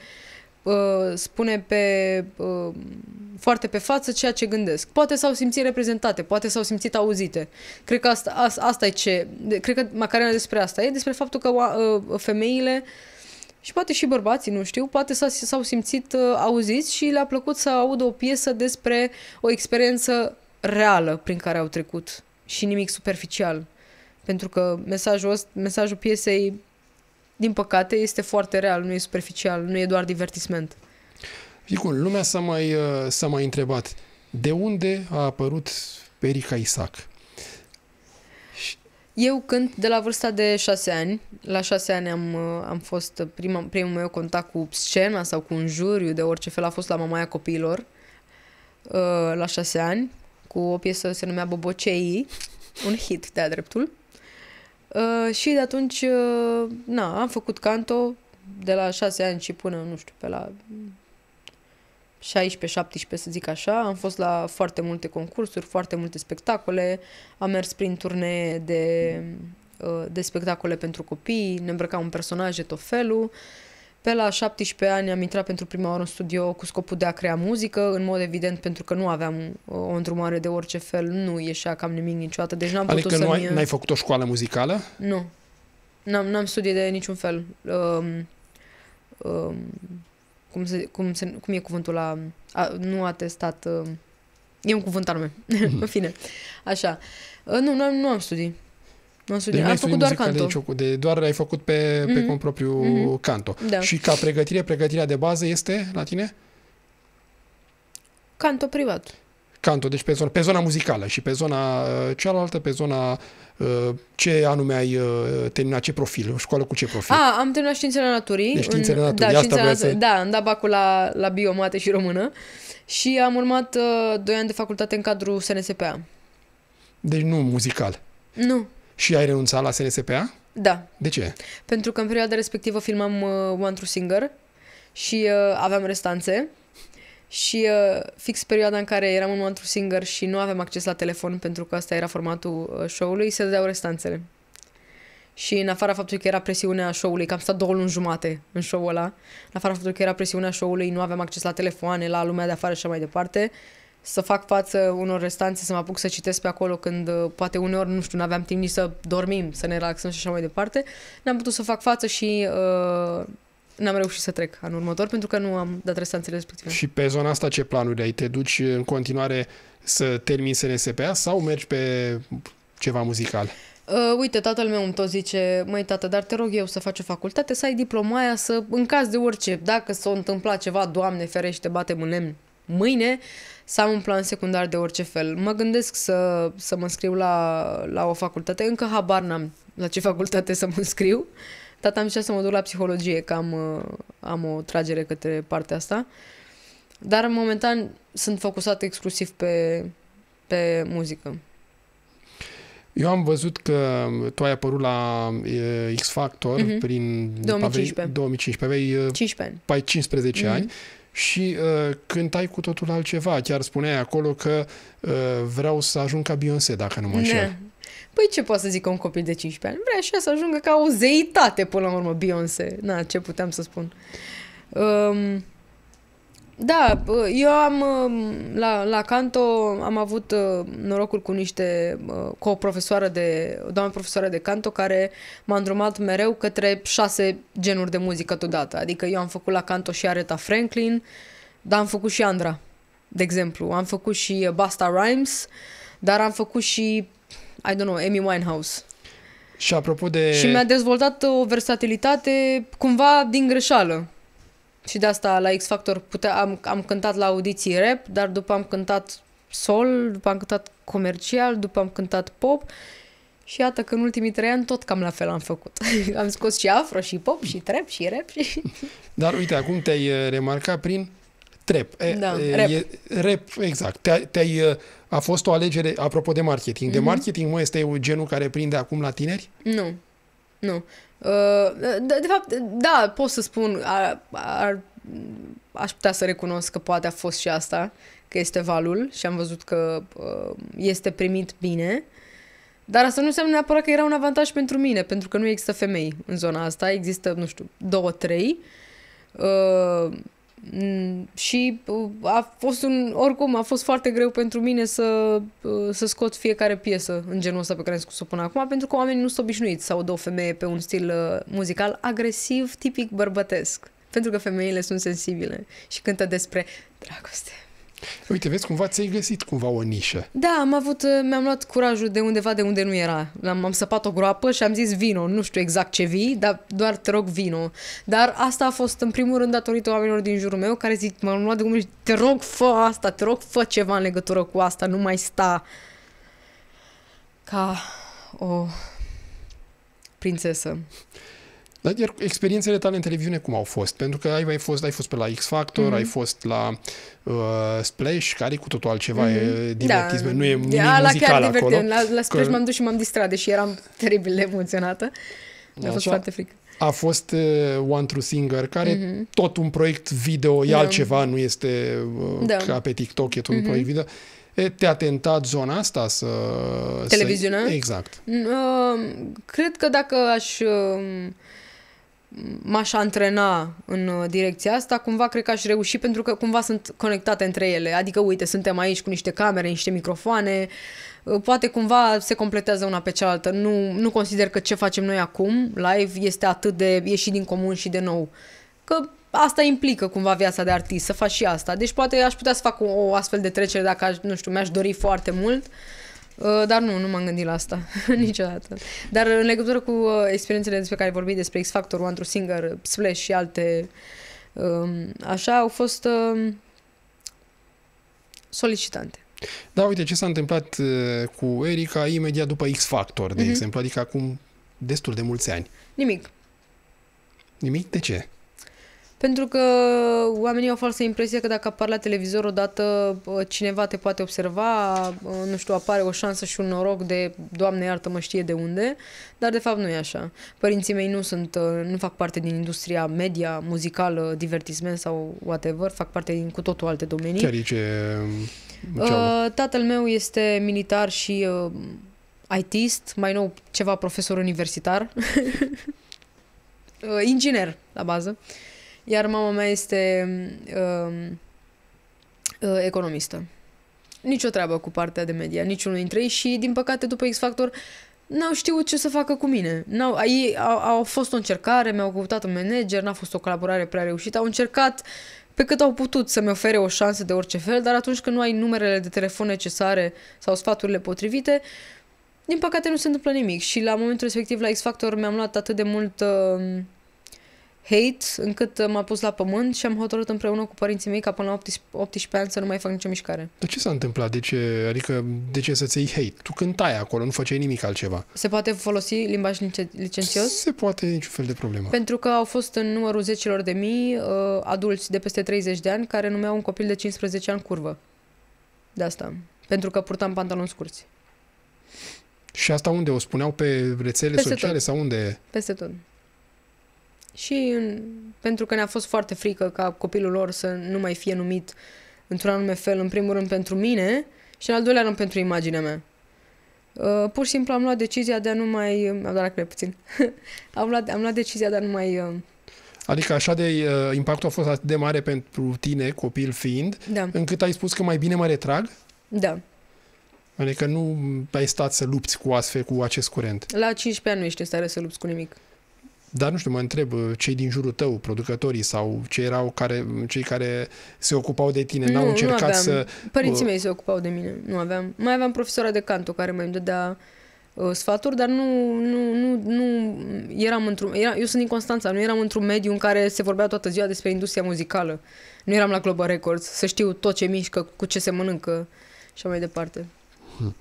uh, spune pe uh, foarte pe față ceea ce gândesc. Poate s-au simțit reprezentate, poate s-au simțit auzite. Cred că asta, asta, asta e ce... Cred că Macarena despre asta e, despre faptul că uh, femeile și poate și bărbații, nu știu, poate s-au simțit uh, auziți și le-a plăcut să audă o piesă despre o experiență reală prin care au trecut și nimic superficial. Pentru că mesajul, ăsta, mesajul piesei, din păcate, este foarte real, nu e superficial, nu e doar divertisment. Ficul, lumea s-a mai, uh, s-a mai întrebat de unde a apărut Perica Isaac. Eu cânt de la vârsta de șase ani. La șase ani am, uh, am fost uh, prima, primul meu contact cu scena sau cu un juriu de orice fel a fost la Mamaia Copiilor la șase ani cu o piesă se numea Boboceii, un hit de-a dreptul. și de atunci, na, am făcut canto de la șase ani și până, nu știu, pe la 16-17, să zic așa. Am fost la foarte multe concursuri, foarte multe spectacole. Am mers prin turnee de, uh, de spectacole pentru copii, ne îmbrăcam în personaje tot felul. Pe la 17 ani am intrat pentru prima oară în studio cu scopul de a crea muzică, în mod evident pentru că nu aveam uh, o îndrumare de orice fel, nu ieșea cam nimic niciodată, deci n-am adică putut să nu ai făcut o școală muzicală? Nu. N-am, n-am studiat de niciun fel. Um, um, cum, se, cum, se, cum e cuvântul la... A, nu atestat... Uh, e un cuvânt anume. În fine. Așa. Uh, nu, nu am, nu am studii. Nu am studiat. Deci am făcut doar canto. De, Ciucu, de doar ai făcut pe, mm-hmm. pe cum mhm. propriu mm-hmm. canto. Da. Și ca pregătire, pregătirea de bază este la tine? Canto privat canto, deci pe zona, pe zona muzicală și pe zona uh, cealaltă, pe zona uh, ce anume ai uh, terminat, ce profil, școală cu ce profil. A, ah, am terminat științele naturii. Deci științele da, naturii, da, asta științele, să... Da, am dat bacul la, la biomate și română și am urmat uh, ani de facultate în cadrul SNSPA. Deci nu muzical. Nu. Și ai renunțat la SNSPA? Da. De ce? Pentru că în perioada respectivă filmam uh, One True Singer și uh, aveam restanțe și uh, fix perioada în care eram în momentul singer și nu aveam acces la telefon pentru că asta era formatul uh, show-ului, se dădeau restanțele. Și în afara faptului că era presiunea show-ului, că am stat două luni jumate în show-ul ăla, în afara faptului că era presiunea show-ului, nu aveam acces la telefoane, la lumea de afară și mai departe, să fac față unor restanțe, să mă apuc să citesc pe acolo când uh, poate uneori, nu știu, nu aveam timp nici să dormim, să ne relaxăm și așa mai departe, n-am putut să fac față și uh, n-am reușit să trec anul următor pentru că nu am dat restanțele respective. Și pe zona asta ce planuri ai? Te duci în continuare să termini SNSPA sau mergi pe ceva muzical? Uh, uite, tatăl meu îmi tot zice, măi tată, dar te rog eu să faci o facultate, să ai diploma aia, să, în caz de orice, dacă s-a întâmplat ceva, Doamne ferește, batem în lemn mâine, să am un plan secundar de orice fel. Mă gândesc să, să mă înscriu la, la o facultate, încă habar n-am la ce facultate să mă înscriu. Uh, Tata mi-a să mă duc la psihologie, că am, uh, am o tragere către partea asta. Dar momentan sunt focusat exclusiv pe, pe muzică. Eu am văzut că tu ai apărut la uh, X Factor mm-hmm. prin 2015. 2015, aveai 15 uh, ani. 15 mm-hmm. ani și uh, cântai cu totul altceva. Chiar spuneai acolo că uh, vreau să ajung ca Beyoncé, dacă nu mă înșel. Păi ce poate să zică un copil de 15 ani? Vrea și să ajungă ca o zeitate până la urmă, Beyoncé. Na, ce puteam să spun. Um, da, eu am um, la, la canto am avut uh, norocul cu niște uh, cu o profesoară de o doamnă profesoară de canto care m-a îndrumat mereu către șase genuri de muzică totodată. Adică eu am făcut la canto și Aretha Franklin, dar am făcut și Andra, de exemplu. Am făcut și Basta Rhymes, dar am făcut și I don't know, Amy Winehouse. Și apropo de... Și mi-a dezvoltat o versatilitate cumva din greșeală. Și de asta la X Factor putea, am, am cântat la audiții rap, dar după am cântat sol, după am cântat comercial, după am cântat pop și iată că în ultimii trei ani tot cam la fel am făcut. am scos și afro, și pop, și trap, și rap. Și... Dar uite, acum te-ai eh, remarcat prin trap. E, da, e, rap. E, rap, exact. Te-ai, te-ai eh, a fost o alegere, apropo de marketing. Mm-hmm. De mhm. marketing, mă, este genul care prinde acum la tineri? Nu. Nu. Uh, de fapt, da, pot să spun, ar, ar, aș putea să recunosc că poate a fost și asta, că este valul și am văzut că uh, este primit bine. Dar asta nu înseamnă neapărat că era un avantaj pentru mine, pentru că nu există femei în zona asta, există, nu știu, două, trei. Uh, Mm, și uh, a fost un, oricum a fost foarte greu pentru mine să, uh, să scot fiecare piesă în genul ăsta pe care am scos-o până acum, pentru că oamenii nu sunt obișnuiți să audă o femeie pe un stil uh, muzical agresiv, tipic bărbătesc. Pentru că femeile sunt sensibile și cântă despre dragoste, Uite, vezi, cumva ți-ai găsit cumva o nișă. Da, am avut, uh, mi-am luat curajul de undeva de unde nu era. am am săpat o groapă și am zis vino, nu știu exact ce vii, dar doar te rog vino. Dar asta a fost în primul rând datorită oamenilor din jurul meu care zic, m-am luat de cum și te rog fă asta, te rog fă ceva în legătură cu asta, nu mai sta ca o prințesă. Dar iar experiențele tale în televiziune cum au fost? Pentru că ai, ai, fost, ai fost pe la X Factor, mm-hmm. ai mhm. fost la uh, Splash, care e cu totul altceva, mm-hmm. e mhm. da. divertism, da. nu e nimic da, muzical la chiar acolo. La, la Splash că... m-am dus și m-am distrat, deși eram teribil de emoționată. Mi-a fost foarte frică. A fost uh, One True Singer, care mm-hmm. tot un proiect video, e da. altceva, nu este uh, da. ca pe TikTok, e tot mm-hmm. un mhm. proiect video te-a tentat zona asta să... Televiziunea? Să... Exact. Uh, cred că dacă aș uh, m-aș antrena în uh, direcția asta, cumva cred că aș reuși pentru că cumva sunt conectate între ele. Adică, uite, suntem aici cu niște camere, niște microfoane, uh, poate cumva se completează una pe cealaltă. Nu, nu consider că ce facem noi acum, live, este atât de ieșit din comun și de nou. Că asta implică cumva viața de artist, să faci și asta. Deci poate aș putea să fac o, o astfel de trecere dacă, aș, nu știu, mi-aș dori foarte mult. Uh, Uh, dar nu, nu m-am gândit la asta niciodată. Dar în legătură cu uh, experiențele despre care vorbi, despre X Factor, One True Singer, Splash și alte um, așa, au fost um, solicitante. Da, uite ce s-a întâmplat uh, cu Erica imediat după X Factor, de mm-hmm. exemplu, adică acum destul de mulți ani. Nimic. Nimic? De ce? Pentru că oamenii au falsă impresie că dacă apar la televizor odată cineva te poate observa, nu știu, apare o șansă și un noroc de Doamne iartă mă știe de unde, dar de fapt nu e așa. Părinții mei nu sunt, ă, nu fac parte din industria media, muzicală, divertisment sau whatever, fac parte din cu totul alte domenii. Chiar ce... Uh, tatăl meu este militar și uh, ă, ITist, mai nou ceva profesor universitar, uh, inginer la bază. Uh, iar mama mea este uh, uh, economistă. o treabă cu partea de media, niciunul dintre ei și, din păcate, după X Factor, n-au știut ce să facă cu mine. N-au, ei au, au fost o încercare, mi-au căutat un manager, n-a fost o colaborare prea reușită, au încercat pe cât au putut să-mi ofere o șansă de orice fel, dar atunci când nu ai numerele de telefon necesare sau sfaturile potrivite, din păcate nu se întâmplă nimic și la momentul respectiv la X Factor mi-am luat atât de mult uh, hate încât m-a pus la pământ și am hotărât împreună cu părinții mei ca până la 18, 18 ani să nu mai fac nicio mișcare. De ce s-a întâmplat? De ce, adică de ce să-ți iei hate? Tu cântai acolo, nu făceai nimic altceva. Se poate folosi limbaj licențios? Se poate, niciun fel de problemă. Pentru că au fost în numărul zecilor de mii uh, adulți de peste 30 de ani care numeau un copil de 15 ani curvă. De asta. Pentru că purtam pantaloni scurți. Și asta unde o spuneau pe rețele Peste sociale tot. sau unde? Peste tot și în, pentru că ne-a fost foarte frică ca copilul lor să nu mai fie numit într-un anume fel, în primul rând pentru mine și în al doilea rând pentru imaginea mea. Uh, pur și simplu am luat decizia de a nu mai... Uh, am dat la puțin. am, luat, am luat decizia de a nu mai... Uh, Adică așa de uh, impactul a fost atât de mare pentru tine, copil fiind, da. încât ai spus că mai bine mă retrag? Da. Adică nu ai stat să lupți cu astfel, cu acest curent. La 15 ani nu ești în stare să lupți cu nimic. Dar nu știu, mă întreb, uh, cei din jurul tău, producătorii sau cei erau care, uh, cei care se ocupau de tine, nu, n-au încercat nu să... Uh, Părinții mei se ocupau de mine, nu aveam. Mai aveam profesora de canto care mai îmi dădea uh, sfaturi, dar nu, nu, nu, nu eram într-un... Era, eu sunt din Constanța, nu eram într-un mediu în care se vorbea toată ziua despre industria muzicală. Nu eram la Global Records, să știu tot ce mișcă, cu ce se mănâncă și așa mai departe. Hmm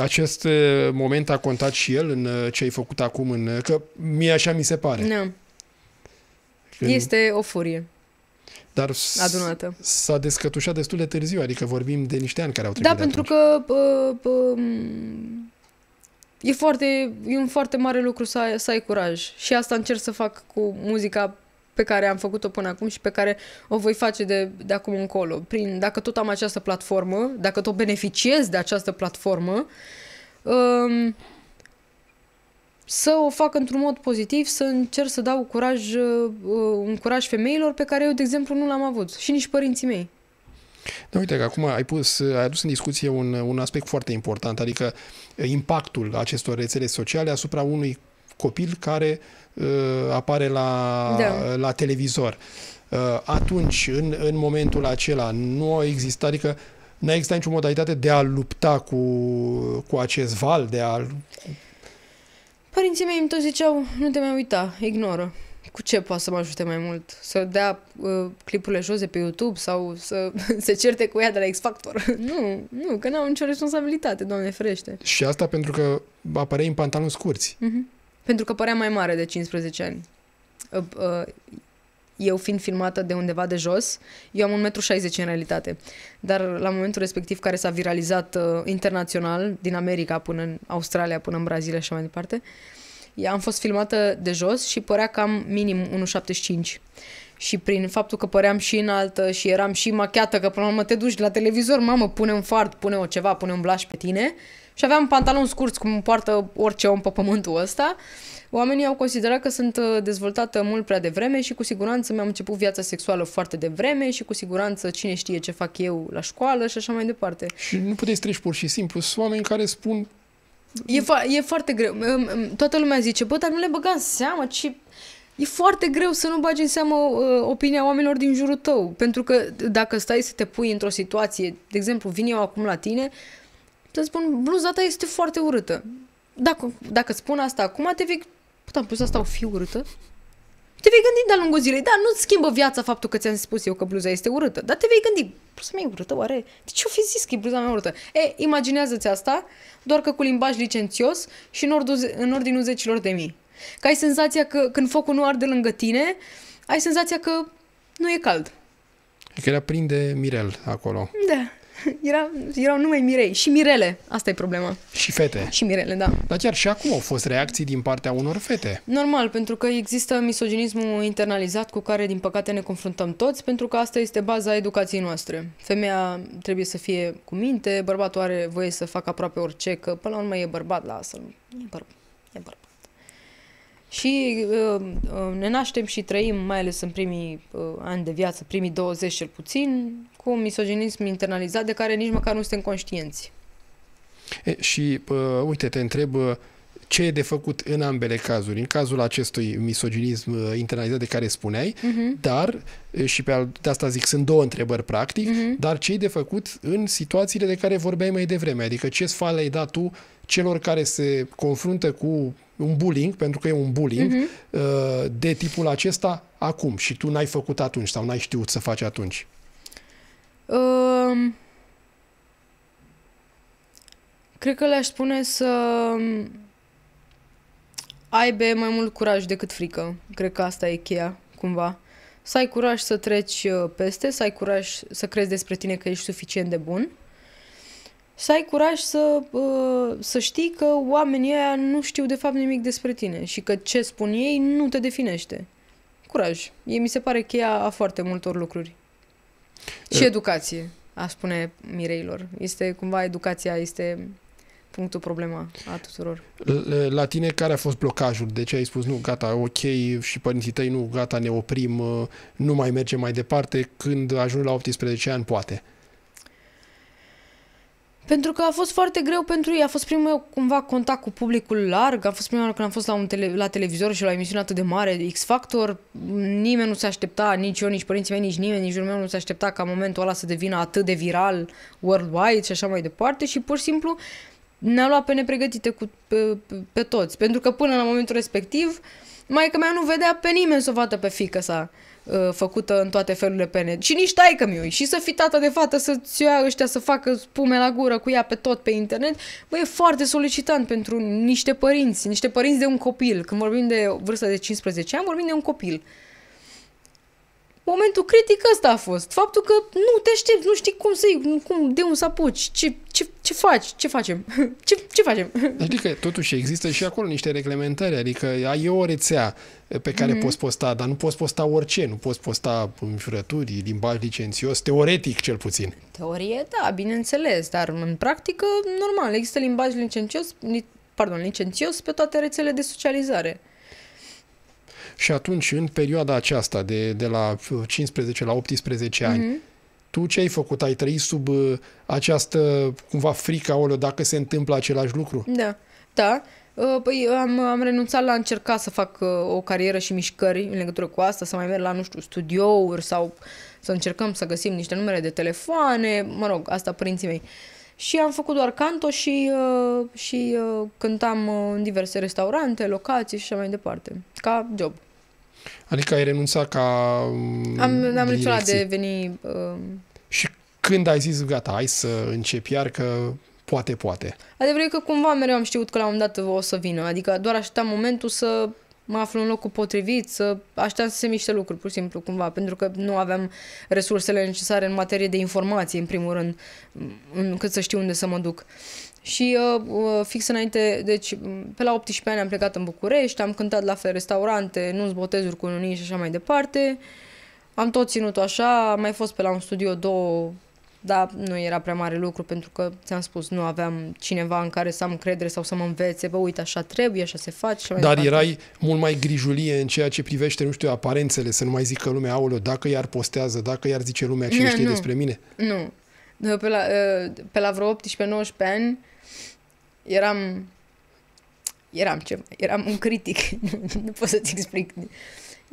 acest uh, moment a contat și el în uh, ce ai făcut acum? În, uh, că mie așa mi se pare. Da. Nu. Când... Este o furie. Dar adunată. s-a descătușat destul de târziu, adică vorbim de niște ani care au trecut Da, pentru că pă, pă, e, foarte, e un foarte mare lucru să ai, să ai curaj. Și asta încerc să fac cu muzica pe care am făcut-o până acum și pe care o voi face de, de acum încolo. Prin, dacă tot am această platformă, dacă tot beneficiez de această platformă, um, să o fac într-un mod pozitiv, să încerc să dau curaj, uh, un curaj femeilor pe care eu, de exemplu, nu l-am avut și nici părinții mei. Da, uite că acum ai, pus, ai adus în discuție un, un aspect foarte important, adică impactul acestor rețele sociale asupra unui copil care uh, apare la, da. la televizor. Uh, atunci, în, în momentul acela, nu a existat, adică nu a existat nicio modalitate de a lupta cu, cu acest val, de a... Părinții mei îmi tot ziceau, nu te mai uita, ignoră. Cu ce poate să mă ajute mai mult? Să dea uh, clipurile jos de pe YouTube sau să se certe cu ea de la X Factor? nu, nu, că n-au nicio responsabilitate, doamne ferește. Și asta pentru că apărei în pantaloni scurți. Uh-huh. Pentru că părea mai mare de 15 ani. Ă, ă, eu fiind filmată de undeva de jos, eu am 1,60 m în realitate. Dar la momentul respectiv care s-a viralizat ă, internațional, din America până în Australia, până în Brazilia și așa mai departe, am fost filmată de jos și părea cam minim 1,75 și prin faptul că păream și înaltă și eram și machiată, că până la urmă te duci la televizor, mamă, pune un fart, pune o ceva, pune un blaș pe tine, uh, și aveam pantalon scurți cum poartă orice om pe pământul ăsta. Oamenii au considerat că sunt uh, dezvoltată mult prea devreme și cu siguranță mi-am început viața sexuală foarte devreme și cu siguranță cine știe ce fac eu la școală și așa mai departe. Și nu puteți treci pur și simplu. Sunt oameni care spun... E, fa- e foarte greu. Toată lumea zice, bă, dar nu le băga în seamă, ci... E foarte greu să nu bagi în seamă uh, opinia oamenilor din jurul tău, pentru că dacă stai să te pui într-o situație, de exemplu, vin eu acum la tine, să spun, bluza ta este foarte urâtă. Dacă, dacă spun asta acum, te vei... Puta, am pus asta o fi urâtă? Te vei gândi de-a lungul zilei, da, nu-ți schimbă viața faptul că ți-am spus eu că bluza este urâtă, dar te vei gândi, bluza mea e urâtă, oare? De ce o fi zis că e bluza mea urâtă? E, imaginează-ți asta, doar că cu limbaj licențios și în, ordu- în ordinul zecilor de mii. Că ai senzația că când focul nu arde lângă tine, ai senzația că nu e cald. Că era prinde Mirel acolo. Da. Era, erau numai Mirei și Mirele. Asta e problema. Și fete. Și Mirele, da. Dar chiar și acum au fost reacții din partea unor fete. Normal, pentru că există misoginismul internalizat cu care, din păcate, ne confruntăm toți, pentru că asta este baza educației noastre. Femeia trebuie să fie cu minte, bărbatul are voie să facă aproape orice, că până la urmă e bărbat la asta. E bărbat. E bărbat. Și uh, uh, ne naștem și trăim, mai ales în primii uh, ani de viață, primii 20 cel puțin, cu un misoginism internalizat de care nici măcar nu suntem conștienți. E, și, uh, uite, te întreb ce e de făcut în ambele cazuri. În cazul acestui misoginism ă, internalizat de care spuneai, uh-huh. dar, și pe al, de asta zic, sunt două întrebări practic, uh-huh. dar ce e de făcut în situațiile de care vorbeai mai devreme? Adică ce sfat ai dat tu celor care se confruntă cu un bullying, pentru că e un bullying uh-huh. de tipul acesta acum și tu n-ai făcut atunci sau n-ai știut să faci atunci? Ehm, cred că le-aș spune să mm, aibă mai mult curaj decât frică. Cred că asta e cheia, cumva. Să ai curaj să treci uh, peste, să ai curaj să crezi despre tine că ești suficient de bun. Să ai curaj să, uh, să știi că oamenii ăia nu știu de fapt nimic despre tine și că ce spun ei nu te definește. Curaj. E, mi se pare cheia a foarte multor lucruri. Și educație, aș spune Mireilor. Este cumva educația, este punctul problema a tuturor. La tine care a fost blocajul? De ce ai spus nu, gata, ok și părinții tăi nu, gata, ne oprim, uh, nu mai mergem mai departe când ajungi la 18 ani, poate? Pentru că a fost foarte greu pentru ei, a fost primul meu cumva contact cu publicul larg, a fost prima oară când am fost la, un tele, la televizor și la emisiune atât de mare, X Factor, nimeni nu se aștepta, nici eu, nici părinții mei, nici nimeni, nici jurul meu nu se aștepta ca momentul ăla să devină atât de viral, worldwide și așa mai departe și pur și simplu ne-a luat pe nepregătite cu, pe, pe toți, pentru că până la momentul respectiv, mai că mea nu vedea pe nimeni să o vadă pe fică sa. Uh, făcută în toate felurile pe net. Și nici taică mi și să fii tată de fată, să-ți ia ăștia să facă spume la gură cu ea pe tot pe internet, bă, e foarte solicitant pentru niște părinți, niște părinți de un copil. Când vorbim de vârsta de 15 ani, vorbim de un copil momentul critic ăsta a fost. Faptul că nu te aștepți, nu știi cum să iei, cum, de un să apuci, ce, ce, ce faci, ce facem, ce, ce facem. Adică totuși există și acolo niște reglementări, adică ai o rețea pe care mm-hmm. poți posta, dar nu poți posta orice, nu poți posta înjurături, limbaj licențios, teoretic cel puțin. Teorie, da, bineînțeles, dar în practică, normal, există limbaj licențios, pardon, licențios pe toate rețelele de socializare. Și atunci, în perioada aceasta, de, de la 15 la 18 ani, mm-hmm. tu ce ai făcut? Ai trăit sub uh, această, cumva, frică, oleo, dacă se întâmplă același lucru? Da, da. Uh, păi am, am renunțat la încerca să fac uh, o carieră și mișcări în legătură cu asta, să mai merg la, nu știu, studiouri sau să încercăm să găsim niște numere de telefoane, mă rog, asta părinții mei. Uh, și am făcut doar canto și, uh, și uh, cântam uh, în diverse restaurante, locații și așa mai departe, ca job. Adică ai renunțat ca mm, Am, am renunțat de veni... Uh... Și când ai zis, gata, hai să încep iar, că poate, poate. Adevărul e că cumva mereu am știut că la un dat o să vină, adică doar așteptam momentul să mă aflu în locul potrivit, să aștept să se miște lucruri, pur și simplu, cumva, pentru că nu aveam resursele necesare în materie de informații, în primul rând, încât să știu unde să mă duc. Și uh, uh fix înainte, deci pe la 18 ani am plecat în București, am cântat la fel restaurante, nu-ți botezuri cu unii și așa mai departe. Am tot ținut-o așa, am mai fost pe la un studio două dar nu era prea mare lucru pentru că, ți-am spus, nu aveam cineva în care să am credere sau să mă învețe, bă, uite, așa trebuie, așa se face. Dar departe. erai mult mai grijulie în ceea ce privește, nu știu, aparențele, să nu mai zică lumea, aoleo, dacă iar postează, dacă iar zice lumea ce știe nu. despre mine. Nu. Pe la, ă, pe la vreo 18-19 ani eram eram ceva, eram un critic, nu pot să-ți explic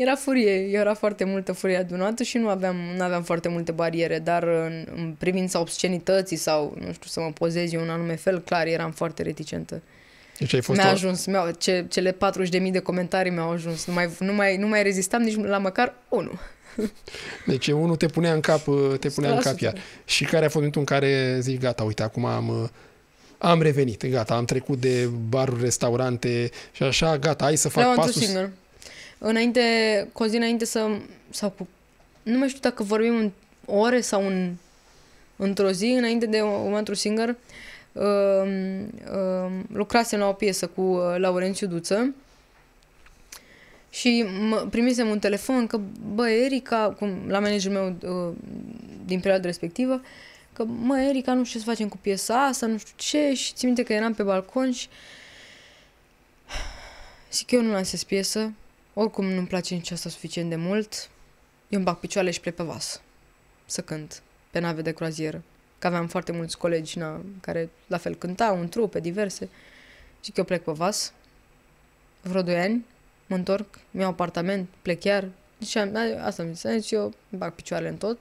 era furie, era foarte multă furie adunată și nu aveam, nu aveam foarte multe bariere, dar în, în privința obscenității sau, nu știu, să mă pozez eu un anume fel, clar, eram foarte reticentă. Deci ai fost mi-a ajuns, mi ce, cele 40.000 de comentarii mi-au ajuns. Nu mai, nu, mai, nu mai rezistam nici la măcar unul. Deci unul te punea în cap, te punea în cap iar. Și care a fost momentul în care zici, gata, uite, acum am, am revenit, gata, am trecut de baruri, restaurante și așa, gata, hai să fac Le-am pasul. Singur înainte, cu o zi înainte să, sau cu, nu mai știu dacă vorbim în ore sau în, într-o zi, înainte de următorul Singer, uh, uh, lucrasem la o piesă cu uh, Laurențiu Duță și mă, primisem un telefon că, bă, Erica, cum, la managerul meu uh, din perioada respectivă, că, mă, Erica, nu știu ce să facem cu piesa asta, nu știu ce, și țin minte că eram pe balcon și zic, eu nu lansez piesă, oricum nu-mi place nici asta suficient de mult. Eu îmi bag picioarele și plec pe vas. Să cânt. Pe nave de croazieră. Că aveam foarte mulți colegi na, care la fel cântau în trupe diverse. Și că eu plec pe vas. Vreo doi ani. Mă întorc. mi iau apartament. Plec iar. Deci asta mi-a zis. Eu îmi bag picioarele în tot.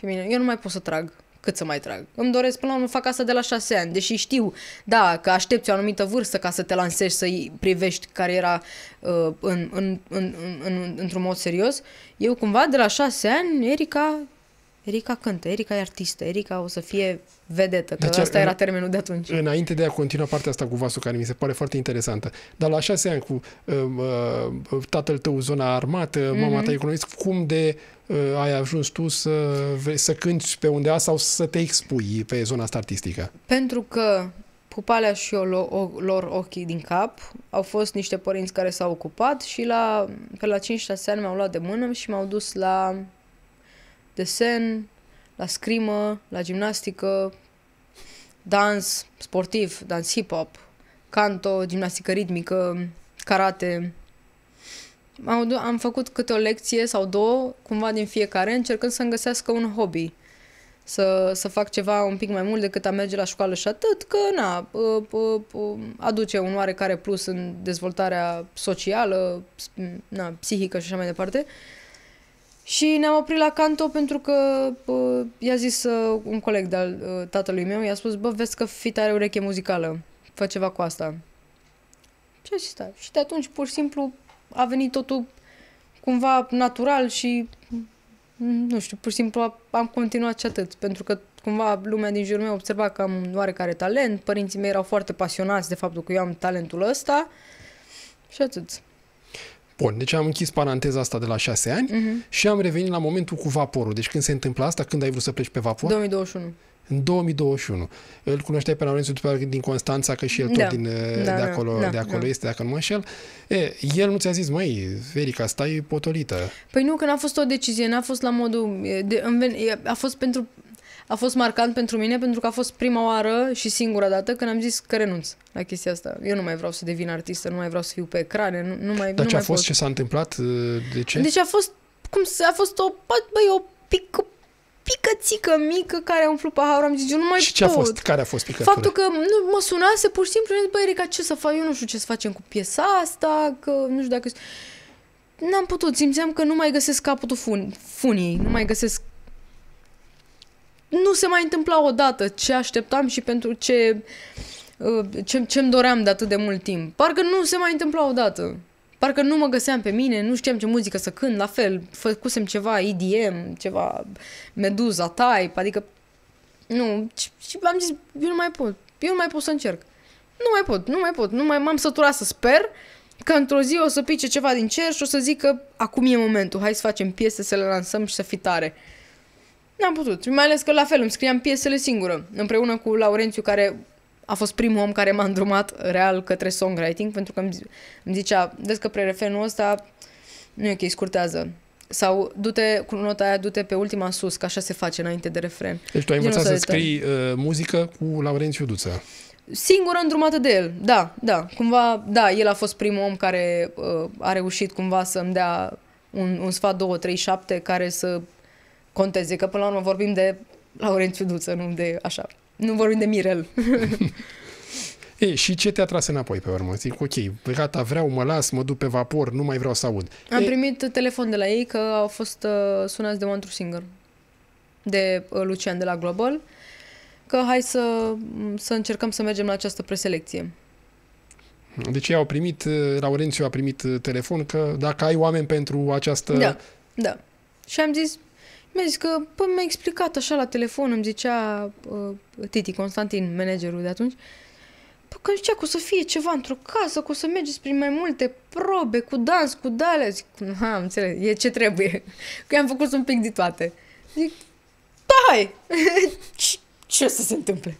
Pe mine. Eu nu mai pot să trag cât să mai trag. Îmi doresc până la urmă fac asta de la șase ani, deși știu, da, că aștepți o anumită vârstă ca să te lansezi, să-i privești cariera uh, în, în, în, în, în, într-un mod serios. Eu cumva de la șase ani, Erica Erica cântă, Erica e artistă, Erica o să fie vedetă, că deci, asta era termenul de atunci. Înainte de a continua partea asta cu vasul, care mi se pare foarte interesantă, dar la șase ani cu uh, uh, tatăl tău zona armată, mm-hmm. mama ta economist, cum de uh, ai ajuns tu să, să cânti pe undeva sau să te expui pe zona asta artistică? Pentru că Pupalea și eu, lo, lor ochii din cap. Au fost niște părinți care s-au ocupat și la, pe la 5-6 ani m-au luat de mână și m-au dus la desen, la scrimă, la gimnastică, dans sportiv, dans hip-hop, canto, gimnastică ritmică, karate. Am, am făcut câte o lecție sau două, cumva din fiecare, încercând să-mi găsească un hobby. Să, să fac ceva un pic mai mult decât a merge la școală și atât, că na, aduce un oarecare plus în dezvoltarea socială, na, psihică și așa mai departe. Uh, și ne-am oprit la canto pentru că i-a zis uh, un coleg de-al uh, tatălui meu, i-a spus, bă, vezi că fita are ureche muzicală, fă ceva cu asta. ce zis, da. Și de atunci, pur și simplu, a venit totul cumva natural și, nu știu, pur și simplu am continuat și atât, pentru că cumva lumea din jurul meu observa că am oarecare talent, părinții mei erau foarte pasionați de faptul că eu am talentul ăsta și atât. Bun, deci am închis paranteza asta de la 6 ani uh-huh. și am revenit la momentul cu vaporul. Deci când se întâmplă asta, când ai vrut să pleci pe vapor? 2021. În 2021. Îl cunoșteai pe Laurențiu după din Constanța, că și el tot da. din, eh, da, de da. acolo, da, de acolo da. este, dacă nu mă înșel. E, el nu ți-a zis, măi, Verica, stai potolită. Păi nu, că n-a fost o decizie, n-a fost la modul... De, a fost pentru a fost marcant pentru mine pentru că a fost prima oară și singura dată când am zis că renunț la chestia asta. Eu nu mai vreau să devin artistă, nu mai vreau să fiu pe ecrane, nu, nu mai Dar nu ce mai a fost, pot. ce s-a întâmplat? De ce? Deci a fost, cum să a fost o, băi, o pic, picățică mică care a umflut paharul, am zis, eu nu mai Și ce pot. a fost? Care a fost picătura? Faptul că nu, mă sunase pur și simplu, băi, Erika, ce să fac? Eu nu știu ce să facem cu piesa asta, că nu știu dacă... N-am putut, simțeam că nu mai găsesc capătul fun- funii, nu mai găsesc nu se mai întâmpla odată ce așteptam și pentru ce uh, ce, ce-mi doream de atât de mult timp. Parcă nu se mai întâmpla odată. Parcă nu mă găseam pe mine, nu știam ce muzică să cânt, la fel, făcusem ceva EDM, ceva Meduza type, adică nu, și, și am zis, eu nu mai pot, eu nu mai pot să încerc. Nu mai pot, nu mai pot, nu mai m-am săturat să sper că într-o zi o să pice ceva din cer și o să zic că acum e momentul, hai să facem piese, să le lansăm și să fi tare. N-am putut. Mai ales că la fel îmi scriam piesele singură, împreună cu Laurențiu, care a fost primul om care m-a îndrumat real către songwriting, pentru că îmi, zicea, vezi că prerefenul ăsta nu e ok, scurtează. Sau du-te cu nota aia, du-te pe ultima sus, că așa se face înainte de refren. Deci tu ai învățat să scrii uh, muzică cu Laurențiu Duță. Singură îndrumată de el, da, da. Cumva, da, el a fost primul om care uh, a reușit cumva să-mi dea un, un sfat 2-3-7 care să conteze, că până la urmă vorbim de Laurențiu Duță, nu de așa. Nu vorbim de Mirel. E, și ce te-a tras înapoi pe urmă? Zic, ok, gata, vreau, mă las, mă duc pe vapor, nu mai vreau să aud. Am e... primit telefon de la ei că au fost uh, sunați de One True Singer, de uh, Lucian de la Global, că hai să, să încercăm să mergem la această preselecție. Deci ei au primit, uh, Laurențiu a primit uh, telefon că dacă ai oameni pentru această... Da, da. Și am zis, mi-a zis că, păi mi-a explicat așa la telefon, îmi zicea uh, Titi Constantin, managerul de atunci, păi că zicea că o să fie ceva într-o casă, că o să mergeți prin mai multe probe, cu dans, cu dale. Zic, ha, am înțeles, e ce trebuie. Că am făcut un pic de toate. Zic, tai! Da, ce, ce să se întâmple?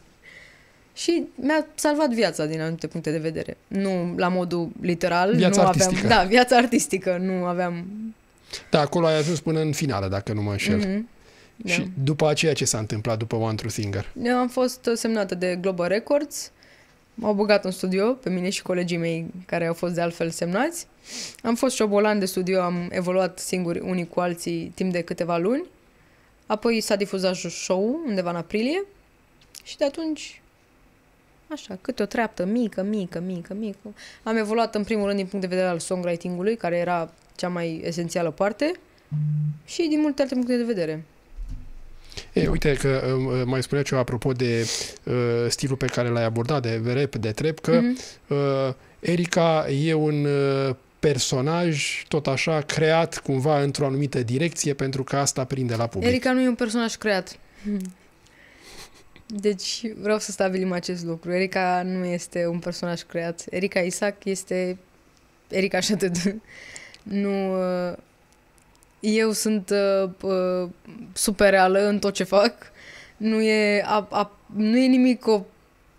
Și mi-a salvat viața din anumite puncte de vedere. Nu la modul literal. Viața nu artistică. Aveam, da, viața artistică. Nu aveam da, acolo ai ajuns până în finală, dacă nu mă înșel. Mm-hmm. Da. Și după aceea ce s-a întâmplat după One True Singer? Eu am fost semnată de Global Records, m-au băgat în studio, pe mine și colegii mei care au fost de altfel semnați. Am fost șobolan de studio, am evoluat singuri unii cu alții timp de câteva luni. Apoi s-a difuzat show undeva în aprilie și de atunci Așa, câte o treaptă mică, mică, mică, mică. Am evoluat în primul rând din punct de vedere al songwriting-ului, care era cea mai esențială parte, și din multe alte puncte de vedere. E, uite că um, uh, mai spunea ceva apropo de uh, stilul pe care l-ai abordat, de rap, de trep, că mm-hmm. uh, Erica e un uh, personaj tot așa creat cumva într-o anumită direcție pentru că asta prinde la public. Erica nu e un personaj creat. Deci vreau să stabilim acest lucru. Erica nu este un personaj creat. Erica Isaac este Erica și atât. Nu... Uh, eu sunt uh, uh super reală în tot ce fac. Nu e, a, a, nu e nimic o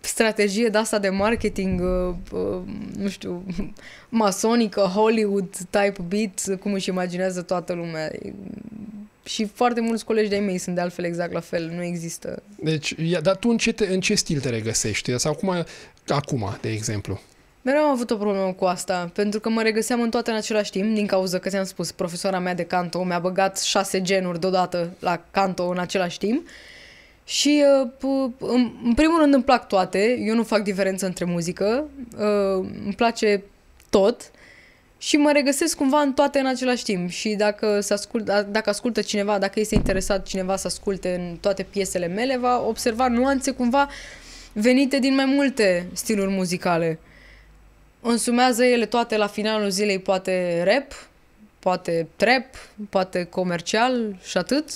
strategie de asta de marketing, uh, uh, nu știu, masonică, Hollywood type beat, cum își imaginează toată lumea și foarte mulți colegi de-ai mei sunt de altfel exact la fel, nu există. Deci, dar tu în ce, te, în ce stil te regăsești? Sau cum, acum, de exemplu? Mereu am avut o problemă cu asta, pentru că mă regăseam în toate în același timp, din cauza că ți-am spus, profesoara mea de canto mi-a băgat șase genuri deodată la canto în același timp. Și, uh, în primul rând, îmi plac toate, eu nu fac diferență între muzică, uh, îmi place tot, și mă regăsesc cumva în toate în același timp și dacă, se ascult, dacă ascultă cineva, dacă este interesat cineva să asculte în toate piesele mele, va observa nuanțe cumva venite din mai multe stiluri muzicale. Însumează ele toate la finalul zilei poate rap, poate trap, poate comercial și atât.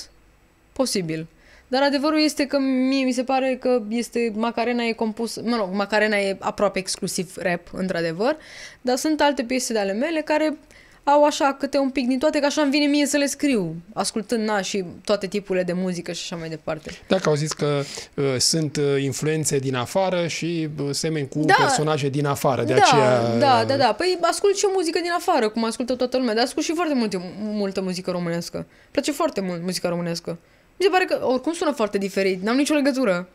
Posibil. Dar adevărul este că mie mi se pare că este Macarena e compus, mă rog, Macarena e aproape exclusiv rap, într-adevăr, dar sunt alte piese de ale mele care au așa câte un pic din toate, că așa îmi vine mie să le scriu, ascultând na, și toate tipurile de muzică și așa mai departe. Dacă au zis că uh, sunt uh, influențe din afară și uh, semeni cu da, personaje din afară, de da, aceea... Da, da, da. Păi ascult și muzică din afară, cum ascultă toată lumea, dar ascult și foarte multe, multă muzică românescă. Place foarte mult muzica românescă. Mi se pare că oricum sună foarte diferit, n-am nicio legătură.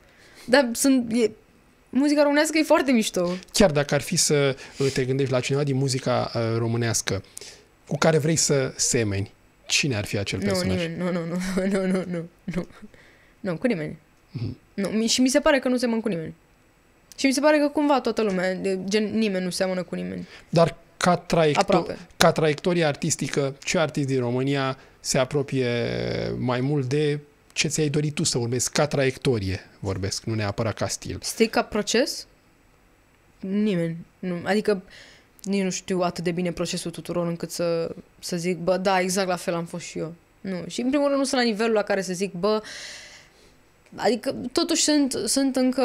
Dar sunt... E, muzica românească e foarte mișto. Chiar dacă ar fi să uh, te gândești la cineva din muzica uh, românească cu care vrei să semeni, cine ar fi acel nu, personaj? Nimeni. Nu, nu, nu, nu, nu, nu, nu. Nu, cu nimeni. Mm-hmm. Nu, și mi se pare că nu semăn cu nimeni. Și mi se pare că cumva toată lumea, de, gen nimeni nu seamănă cu nimeni. Dar ca, traiecto- ca traiectorie artistică, ce artist din România se apropie mai mult de ce ți-ai dorit tu să urmezi, ca traiectorie vorbesc, nu neapărat ca stil. Stai ca proces? Nimeni. Nu. Adică nici nu știu atât de bine procesul tuturor încât să, să zic, bă, da, exact la fel am fost și eu. Nu. Și în primul rând nu sunt la nivelul la care să zic, bă, adică totuși sunt, sunt încă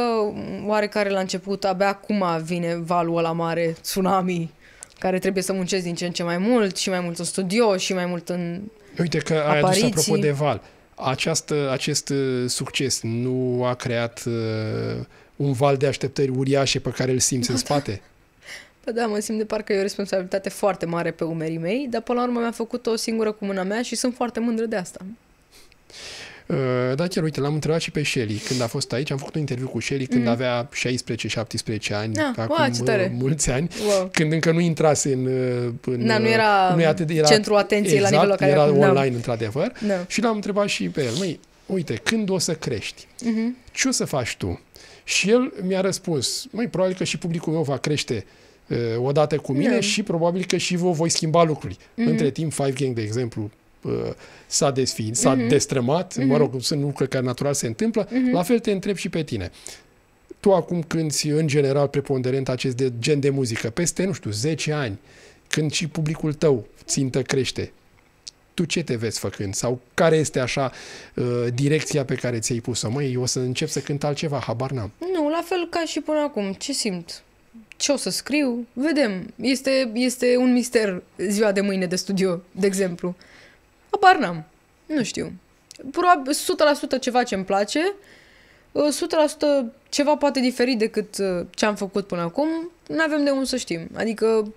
oarecare la început, abia acum vine valul ăla mare, tsunami, care trebuie să muncesc din ce în ce mai mult și mai mult în studio și mai mult în Uite că ai apariții. adus apropo de val. Uh, această, acest uh, succes nu a creat uh, un val de așteptări uriașe pe care îl simți da, în spate? Da. da, mă simt de parcă e o responsabilitate foarte mare pe umerii mei, dar până la urmă mi-am făcut-o singură cu mâna mea și sunt foarte mândră de asta. Uh, da, chiar uite, l-am întrebat și pe Shelly când a fost aici, am făcut un interviu cu Shelly când mm. avea 16-17 ani, da, acum wow, ce tare. mulți ani, wow. când încă nu intrase în... Uh, în da, nu uh, era, nu era, atât, era centru atenției exact, la nivelul care era acum, da. online, da. într-adevăr. Da. Și l-am întrebat și pe el, măi, uite, când o să crești, mm-hmm. ce o să faci tu? Și el mi-a răspuns, măi, probabil că și publicul meu va crește uh, odată cu mine yeah. Da. și probabil că și vă voi schimba lucruri. Mm-hmm. Între timp, Five Gang, de exemplu, Uh, s-a desfin, s-a uh-huh. destrămat, uh-huh. mă mhm. rog, sunt lucruri care natural se întâmplă, uh-huh. la fel te întreb și pe tine. Tu acum cânti în general preponderent acest de, gen de muzică, peste, nu știu, 10 ani, când și publicul tău țintă crește, tu ce te vezi făcând? Sau care este așa uh, direcția pe care ți-ai pus-o? Măi, o să încep să cânt altceva, habar n-am. Nu, la fel ca și până acum. Ce simt? ce o să scriu, vedem. Este, este un mister ziua de mâine de studio, de exemplu. Habar n-am. Nu știu. Probabil 100% ceva ce îmi place, 100% uh, ceva poate diferit decât uh, ce am făcut până acum, nu avem de unde să știm. Adică uh,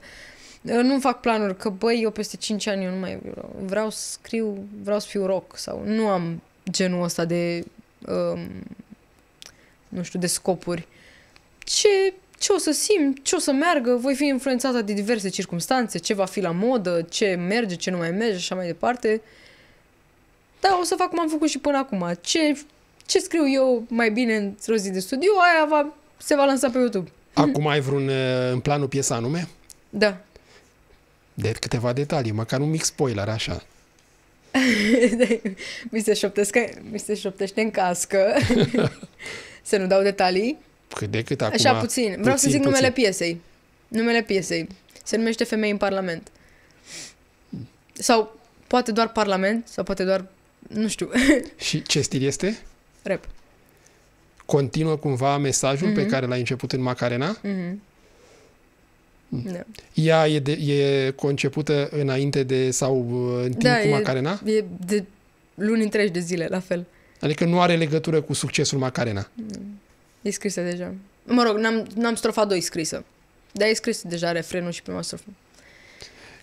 nu fac planuri că, băi, eu peste 5 ani eu nu mai vreau, vreau să scriu, vreau să fiu rock sau nu am genul ăsta de, um, nu știu, de scopuri. Ce ce o să simt, ce o să meargă, voi fi influențată de diverse circunstanțe, ce va fi la modă, ce merge, ce nu mai merge și așa mai departe. Da, o să fac cum am făcut și până acum. Ce, ce scriu eu mai bine într-o zi de studiu, aia va, se va lansa pe YouTube. Acum ai vreun uh, în planul piesa anume? Da. De câteva detalii, măcar un mic spoiler așa. mi, se șoptesc, mi se șoptește în cască. să nu dau detalii cât de cât acum. Așa, puțin. Vreau puțin, să zic puțin. numele piesei. Numele piesei. Se numește Femei în Parlament. Sau poate doar Parlament, sau poate doar... Nu știu. Și ce stil este? Rap. Continuă cumva mesajul mm-hmm. pe mhm. care l-ai început în Macarena? Mm-hmm. Da. Ea e, de, e concepută înainte de sau uh, în timp da, cu Macarena? E, e de luni întregi de zile, la fel. Adică nu are legătură cu succesul Macarena. Mm. E scrisă deja. Mă rog, n-am, n-am strofa 2 scrisă. Dar e scris deja refrenul și prima strofă.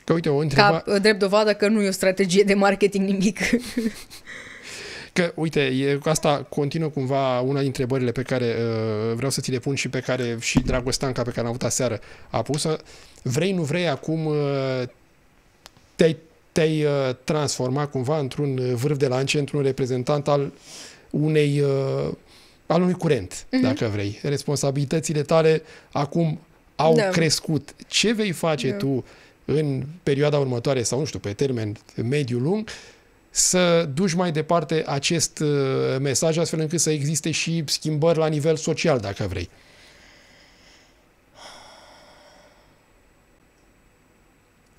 Că uite, o întreba... Ca drept dovadă că nu e o strategie de marketing nimic. Că, uite, e, asta continuă cumva una dintre întrebările pe care uh, vreau să ți le pun și pe care și Dragostanca pe care am avut aseară a pus Vrei, nu vrei, acum uh, te-ai, te-ai uh, transformat cumva într-un uh, vârf de lance, într-un reprezentant al unei uh, al unui curent, uh-huh. dacă vrei. Responsabilitățile tale acum au da. crescut. Ce vei face da. tu în perioada următoare sau, nu știu, pe termen mediu-lung, să duci mai departe acest uh, mesaj astfel încât să existe și schimbări la nivel social, dacă vrei?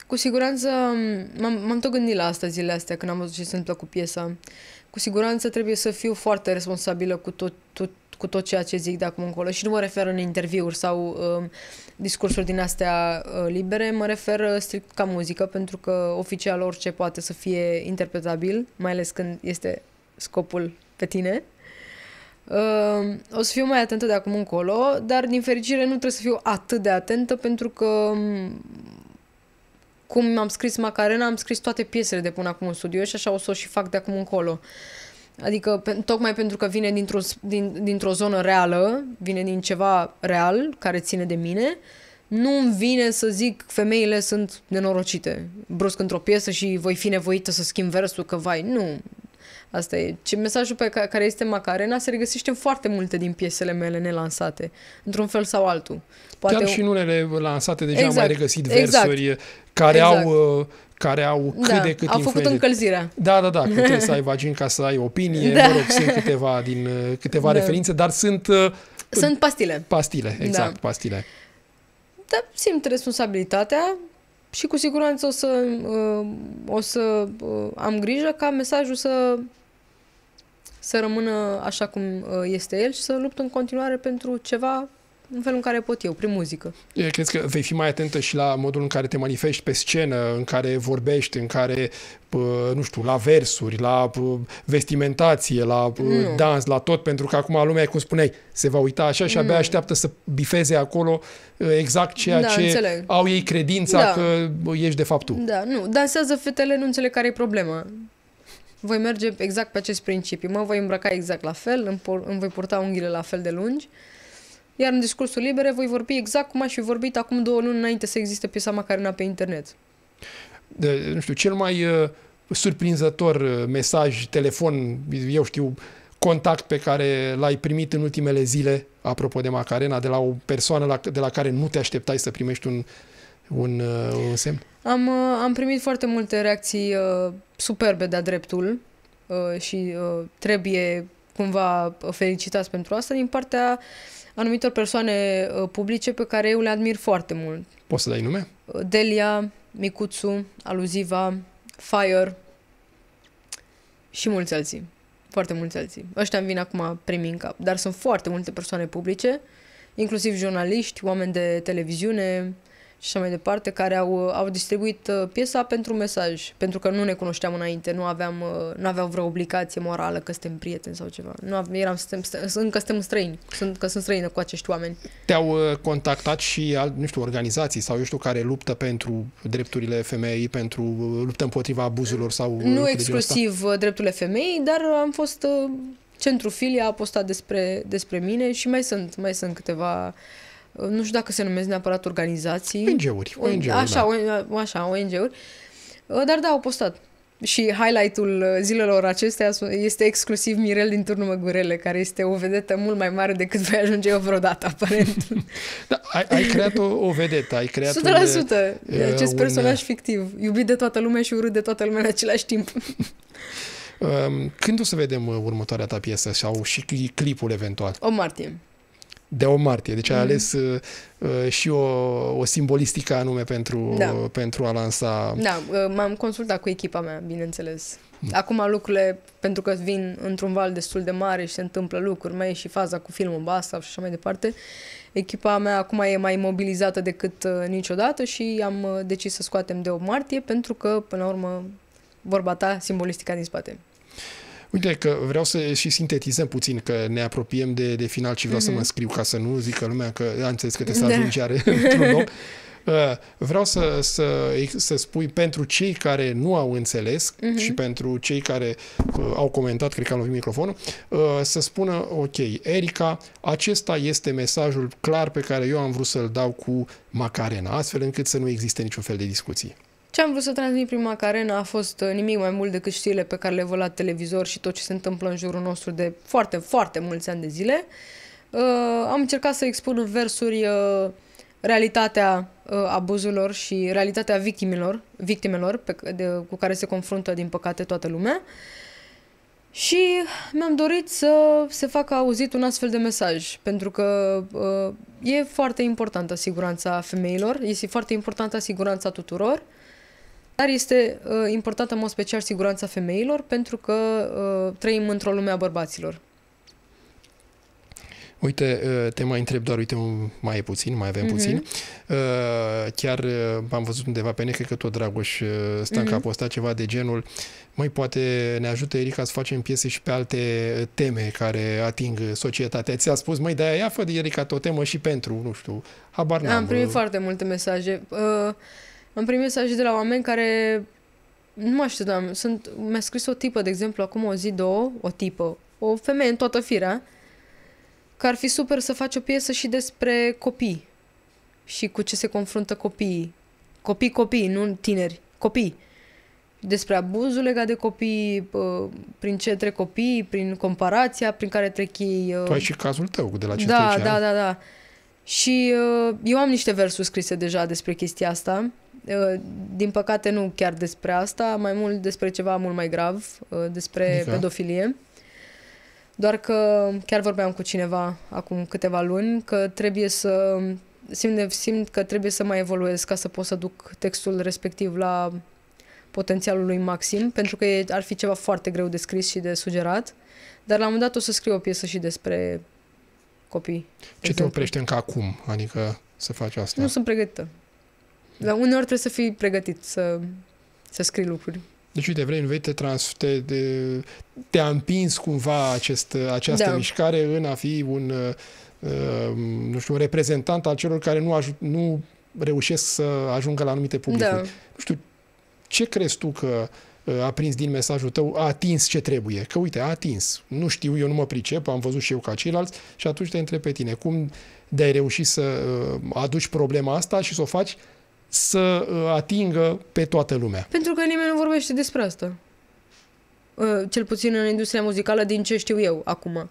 Cu siguranță m-am, m-am tot gândit la asta zilele astea când am văzut ce se întâmplă cu piesa. Uh, cu siguranță trebuie să fiu foarte responsabilă cu tot, tot, cu tot ceea ce zic de acum încolo și nu mă refer în interviuri sau uh, discursuri din astea uh, libere, mă refer uh, strict ca muzică pentru că oficial orice poate să fie interpretabil, mai ales când este scopul pe tine. Uh, o să fiu mai atentă de acum încolo, dar din fericire nu trebuie să fiu atât de atentă pentru că um, cum am scris Macarena, am scris toate piesele de până acum în studio și așa o să o și fac de acum încolo. Adică, pe, tocmai pentru că vine dintr-o, din, dintr-o zonă reală, vine din ceva real care ține de mine, nu îmi vine să zic femeile sunt nenorocite brusc într-o piesă și voi fi nevoită să schimb versul că vai, nu, Asta e. Ce mesajul pe care, care este Macarena se regăsește în foarte multe din piesele mele nelansate, într-un fel sau altul. Poate Chiar și în unele lansate deja exact, am mai exact. regăsit versuri exact, care exact. au uh, care au cât da, de cât au făcut încălzirea. Da, da, da, că trebuie să ai vagin ca să ai opinie, da. mă rog, sunt câteva, din, uh, câteva da. referințe, dar sunt... Uh, sunt pastile. Pastile, da. exact, da. pastile. Da, simt responsabilitatea, și cu siguranță o să, o să am grijă ca mesajul să să rămână așa cum uh, este el și să lupt în continuare pentru ceva în felul în care pot eu, prin muzică. Eu cred că vei fi mai atentă și la modul în care te manifesti pe scenă, în care vorbești, în care, nu știu, la versuri, la vestimentație, la nu. dans, la tot, pentru că acum lumea, cum spuneai, se va uita așa și nu. abia mm. așteaptă să bifeze acolo uh, exact ceea da, ce înțeleg. au ei credința da. că ești de fapt tu. Da, nu, dansează fetele, nu înțeleg care e problema voi merge exact pe acest principiu. Mă voi îmbrăca exact la fel, îmi, por- îmi voi purta unghiile la fel de lungi, iar în discursul libere voi vorbi exact cum aș fi vorbit acum două luni înainte să existe piesa Macarena pe internet. De, nu știu, cel mai uh, surprinzător uh, mesaj, telefon, eu știu, contact pe care l-ai primit în ultimele zile, apropo de Macarena, de la o persoană la, de la care nu te așteptai să primești un, un, uh, un semn? Am, uh, am primit foarte multe reacții uh, superbe de-a dreptul uh, și uh, trebuie cumva uh, felicitați pentru asta din partea anumitor persoane uh, publice pe care eu le admir foarte mult. Poți să dai nume? Uh, Delia, Micuțu, Aluziva, Fire și mulți alții. Foarte mulți alții. Ăștia îmi vin acum primii în cap. Dar sunt foarte multe persoane publice, inclusiv jurnaliști, oameni de televiziune, și așa mai departe, care au, au distribuit uh, piesa pentru mesaj, pentru că nu ne cunoșteam înainte, nu aveam, uh, nu aveau vreo obligație morală că suntem prieteni sau ceva. Nu aveam, eram, suntem, suntem, încă suntem străini, sunt, că sunt străină cu acești oameni. Te-au uh, contactat și, nu știu, organizații sau eu știu, care luptă pentru drepturile femeii, pentru luptă împotriva abuzurilor sau... Nu exclusiv drepturile femeii, dar am fost... Centrul Filia a postat despre, despre mine și mai sunt, mai sunt câteva uh, Uh, nu știu dacă se numesc neapărat organizații. ONG-uri. ONG-uri așa, da. o, așa, ONG-uri. Uh, dar da, au postat. Și highlight-ul uh, zilelor acestea este exclusiv Mirel din Turnul Măgurele, care este o vedetă mult mai mare decât voi ajunge eu vreodată, aparent. da, ai, ai creat o, o vedetă, ai creat 100% un, de acest un... personaj fictiv, iubit de toată lumea și urât de toată lumea în același timp. Um, când o să vedem următoarea ta piesă sau și clipul eventual? O martie de o martie. Deci mm-hmm. ai mhm. ales uh, uh, și o, o simbolistică anume pentru, da. pentru a lansa... Da, uh, m-am consultat cu echipa mea, bineînțeles. Mm. Acum lucrurile, pentru că vin într-un val destul de mare și se întâmplă lucruri, mai e și faza cu filmul Basta și așa mai departe, echipa mea acum e mai mobilizată decât uh, niciodată și am decis să scoatem de o martie pentru că, până la urmă, vorba ta, simbolistica din spate. Uite că vreau să și sintetizăm puțin, că ne apropiem de, de final și vreau mm-hmm. să mă mhm. scriu ca să nu zică lumea că am înțeles că te să da. ajungi are într-un loc. Uh, vreau să, să, să spui pentru cei care nu au înțeles uh-huh. și pentru cei care uh, au comentat, cred că am lovit microfonul, uh, să spună, ok, Erica, acesta este mesajul clar pe care eu am vrut să-l dau cu Macarena, astfel încât să nu existe niciun fel de discuții. Ce am vrut să transmit prin Macarena a fost uh, nimic mai mult decât știrile pe care le văd la televizor și tot ce se întâmplă în jurul nostru de foarte, foarte mulți ani de zile. Uh, am încercat să expun în versuri uh, realitatea uh, abuzurilor și realitatea victimilor, victimelor pe, de, cu care se confruntă, din păcate, toată lumea. Și mi-am dorit să se facă auzit un astfel de mesaj, pentru că uh, e foarte importantă siguranța femeilor, este foarte importantă siguranța tuturor. Uh, dar este uh, importantă în mod special siguranța femeilor pentru că uh, trăim într-o lume a bărbaților. Uite, uh, te mai întreb doar, uite, mai e puțin, mai avem mhm. puțin. mm uh, puțin. Chiar uh, am văzut undeva pe net, că tot Dragoș Stanca mm-hmm. a postat ceva de genul mai poate ne ajută Erika să facem piese și pe alte teme care ating societatea. Ți-a spus, măi, de-aia ia fă de Erica o temă și pentru, nu știu, habar n-am. Am primit foarte multe mesaje. Uh am primit mesaje de la oameni care nu mă așteptam. Sunt, mi-a scris o tipă, de exemplu, acum o zi, două, o tipă, o femeie în toată firea, că ar fi super să faci o piesă și despre copii și cu ce se confruntă copiii. Copii, copii, nu tineri, copii. Despre abuzul legat de copii, prin ce trec copii prin comparația prin care trec ei. Uh, tu ai și cazul tău de la ce da, Da, da, da. Și uh, eu am niște versuri scrise deja despre chestia asta Uh, din păcate nu chiar despre asta, mai mult despre ceva mult mai grav, uh, despre exact. pedofilie. Doar că chiar vorbeam cu cineva acum câteva luni că trebuie să simt, simt că trebuie să mai evoluez ca să pot să duc textul respectiv la potențialul lui maxim, pentru că ar fi ceva foarte greu de scris și de sugerat. Dar la un moment dat o să scriu o piesă și despre copii. Ce de te oprește încă acum? Adică să faci asta? Nu sunt pregătită. Dar uneori trebuie să fii pregătit să, să scrii lucruri. Deci, uite, vrei, nu vei, te, trans, te, te, te-a împins cumva acest, această da. mișcare în a fi un, uh, um, nu știu, un reprezentant al celor care nu, aj- nu reușesc să ajungă la anumite publicuri. Da. Nu știu, ce crezi tu că uh, a prins din mesajul tău, a atins ce trebuie. Că uite, a atins. Nu știu, eu nu mă pricep, am văzut și eu ca ceilalți și atunci te întreb pe tine, cum de-ai reușit să uh, aduci problema asta și să o faci să uh, atingă pe toată lumea. Pentru că nimeni nu vorbește despre asta. Uh, cel puțin în industria muzicală, din ce știu eu acum.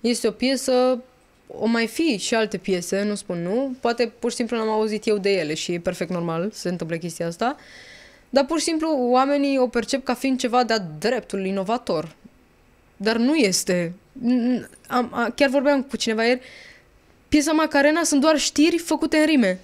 Este o piesă, o mai fi și alte piese, nu spun nu, poate pur și simplu n-am auzit eu de ele și e perfect normal să se întâmple chestia asta, dar pur și simplu oamenii o percep ca fiind ceva de-a dreptul inovator. Dar nu este. chiar vorbeam cu cineva ieri, piesa Macarena sunt doar știri făcute în rime.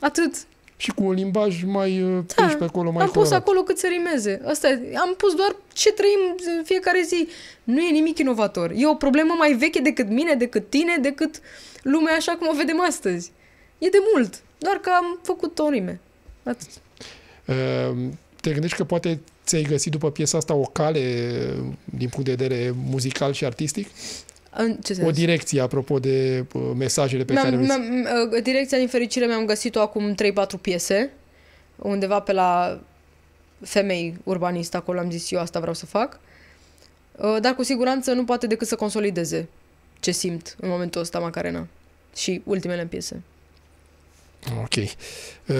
Atât. Și cu un limbaj mai uh, da, pe acolo, mai am colorat. pus acolo cât să rimeze. Asta e. Am pus doar ce trăim în fiecare zi. Nu e nimic inovator. E o problemă mai veche decât mine, decât tine, decât lumea așa cum o vedem astăzi. E de mult. Doar că am făcut o rime. Atât. Ehm, te gândești că poate ți-ai găsit după piesa asta o cale uh, din punct de vedere muzical și artistic? În ce sens? O direcție, apropo de uh, mesajele pe care... Mi-am, uh, direcția, din fericire, mi-am găsit-o acum 3-4 piese, undeva pe la femei urbanist, acolo am zis eu asta vreau să fac. Uh, dar cu siguranță nu poate decât să consolideze ce simt în momentul ăsta Macarena și ultimele piese. Ok. Uh,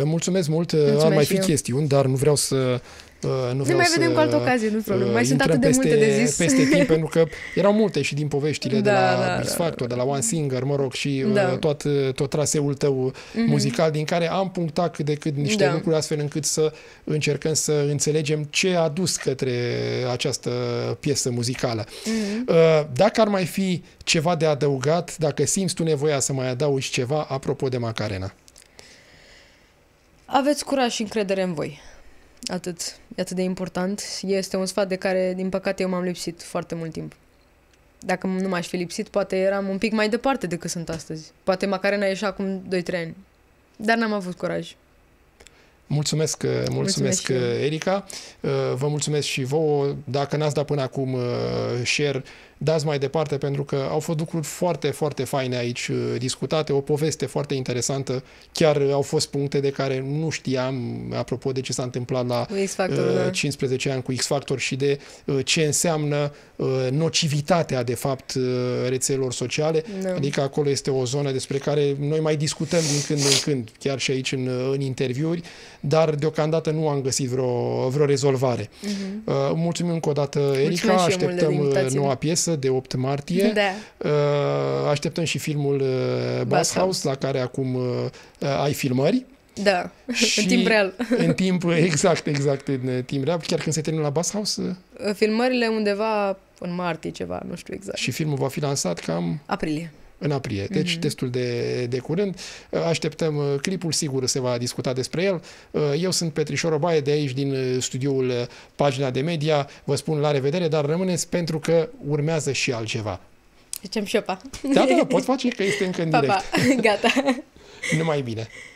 mulțumesc mult. Uh, mulțumesc Ar mai fi eu. chestiuni, dar nu vreau să Uh, nu ne mai vedem cu altă ocazie, nu uh, problem. Mai sunt atât de peste, multe de zis. Peste timp, pentru că erau multe și din poveștile da, de la da, da. Factor, da. de la One Singer, mă rog, și uh, da. tot, tot traseul tău mm-hmm. muzical, din care am punctat cât de cât niște da. lucruri, astfel încât să încercăm să înțelegem ce a dus către această piesă muzicală. Mm-hmm. Dacă ar mai fi ceva de adăugat, dacă simți tu nevoia să mai adaugi ceva apropo de Macarena. Aveți curaj și încredere în voi atât, e atât de important. Este un sfat de care, din păcate, eu m-am lipsit foarte mult timp. Dacă nu m-aș fi lipsit, poate eram un pic mai departe decât sunt astăzi. Poate Macarena ieșea acum 2-3 ani. Dar n-am avut curaj. Mulțumesc, eh, mulțumesc, mulțumesc eh, Erica. Eh, vă mulțumesc și vouă. Dacă n-ați dat până acum share, dați mai departe pentru că au fost lucruri foarte, foarte faine aici uh, discutate, o poveste foarte interesantă. Chiar uh, au fost puncte de care nu știam, apropo de ce s-a întâmplat la uh, 15 da. ani cu X-Factor și de uh, ce înseamnă uh, nocivitatea, de fapt, uh, rețelelor sociale. No. Da. Adică acolo este o zonă despre care noi mai discutăm din când în când, chiar și aici în, în interviuri, dar deocamdată nu am găsit vreo, vreo rezolvare. Uh-huh. Mulțumim încă o dată, Erika. așteptăm noua piesă masă de 8 martie. Da. Uh, așteptăm și filmul uh, Bass House, la care acum uh, ai filmări. Da, și în timp real. În timp, exact, exact, în timp real. Chiar când se termină la Bass House? Filmările undeva în martie ceva, nu știu exact. Și filmul va fi lansat cam... Aprilie în aprilie. Deci, mm-hmm. destul de, de curând. Așteptăm uh, clipul, sigur se va discuta despre el. Uh, eu sunt Petrișor Obaie de aici, din uh, studioul Pagina de Media. Vă spun la revedere, dar rămâneți pentru că urmează și altceva. Zicem și eu pa. Da, da, da pot face că este încă în pa, direct. Pa. Gata. Numai bine.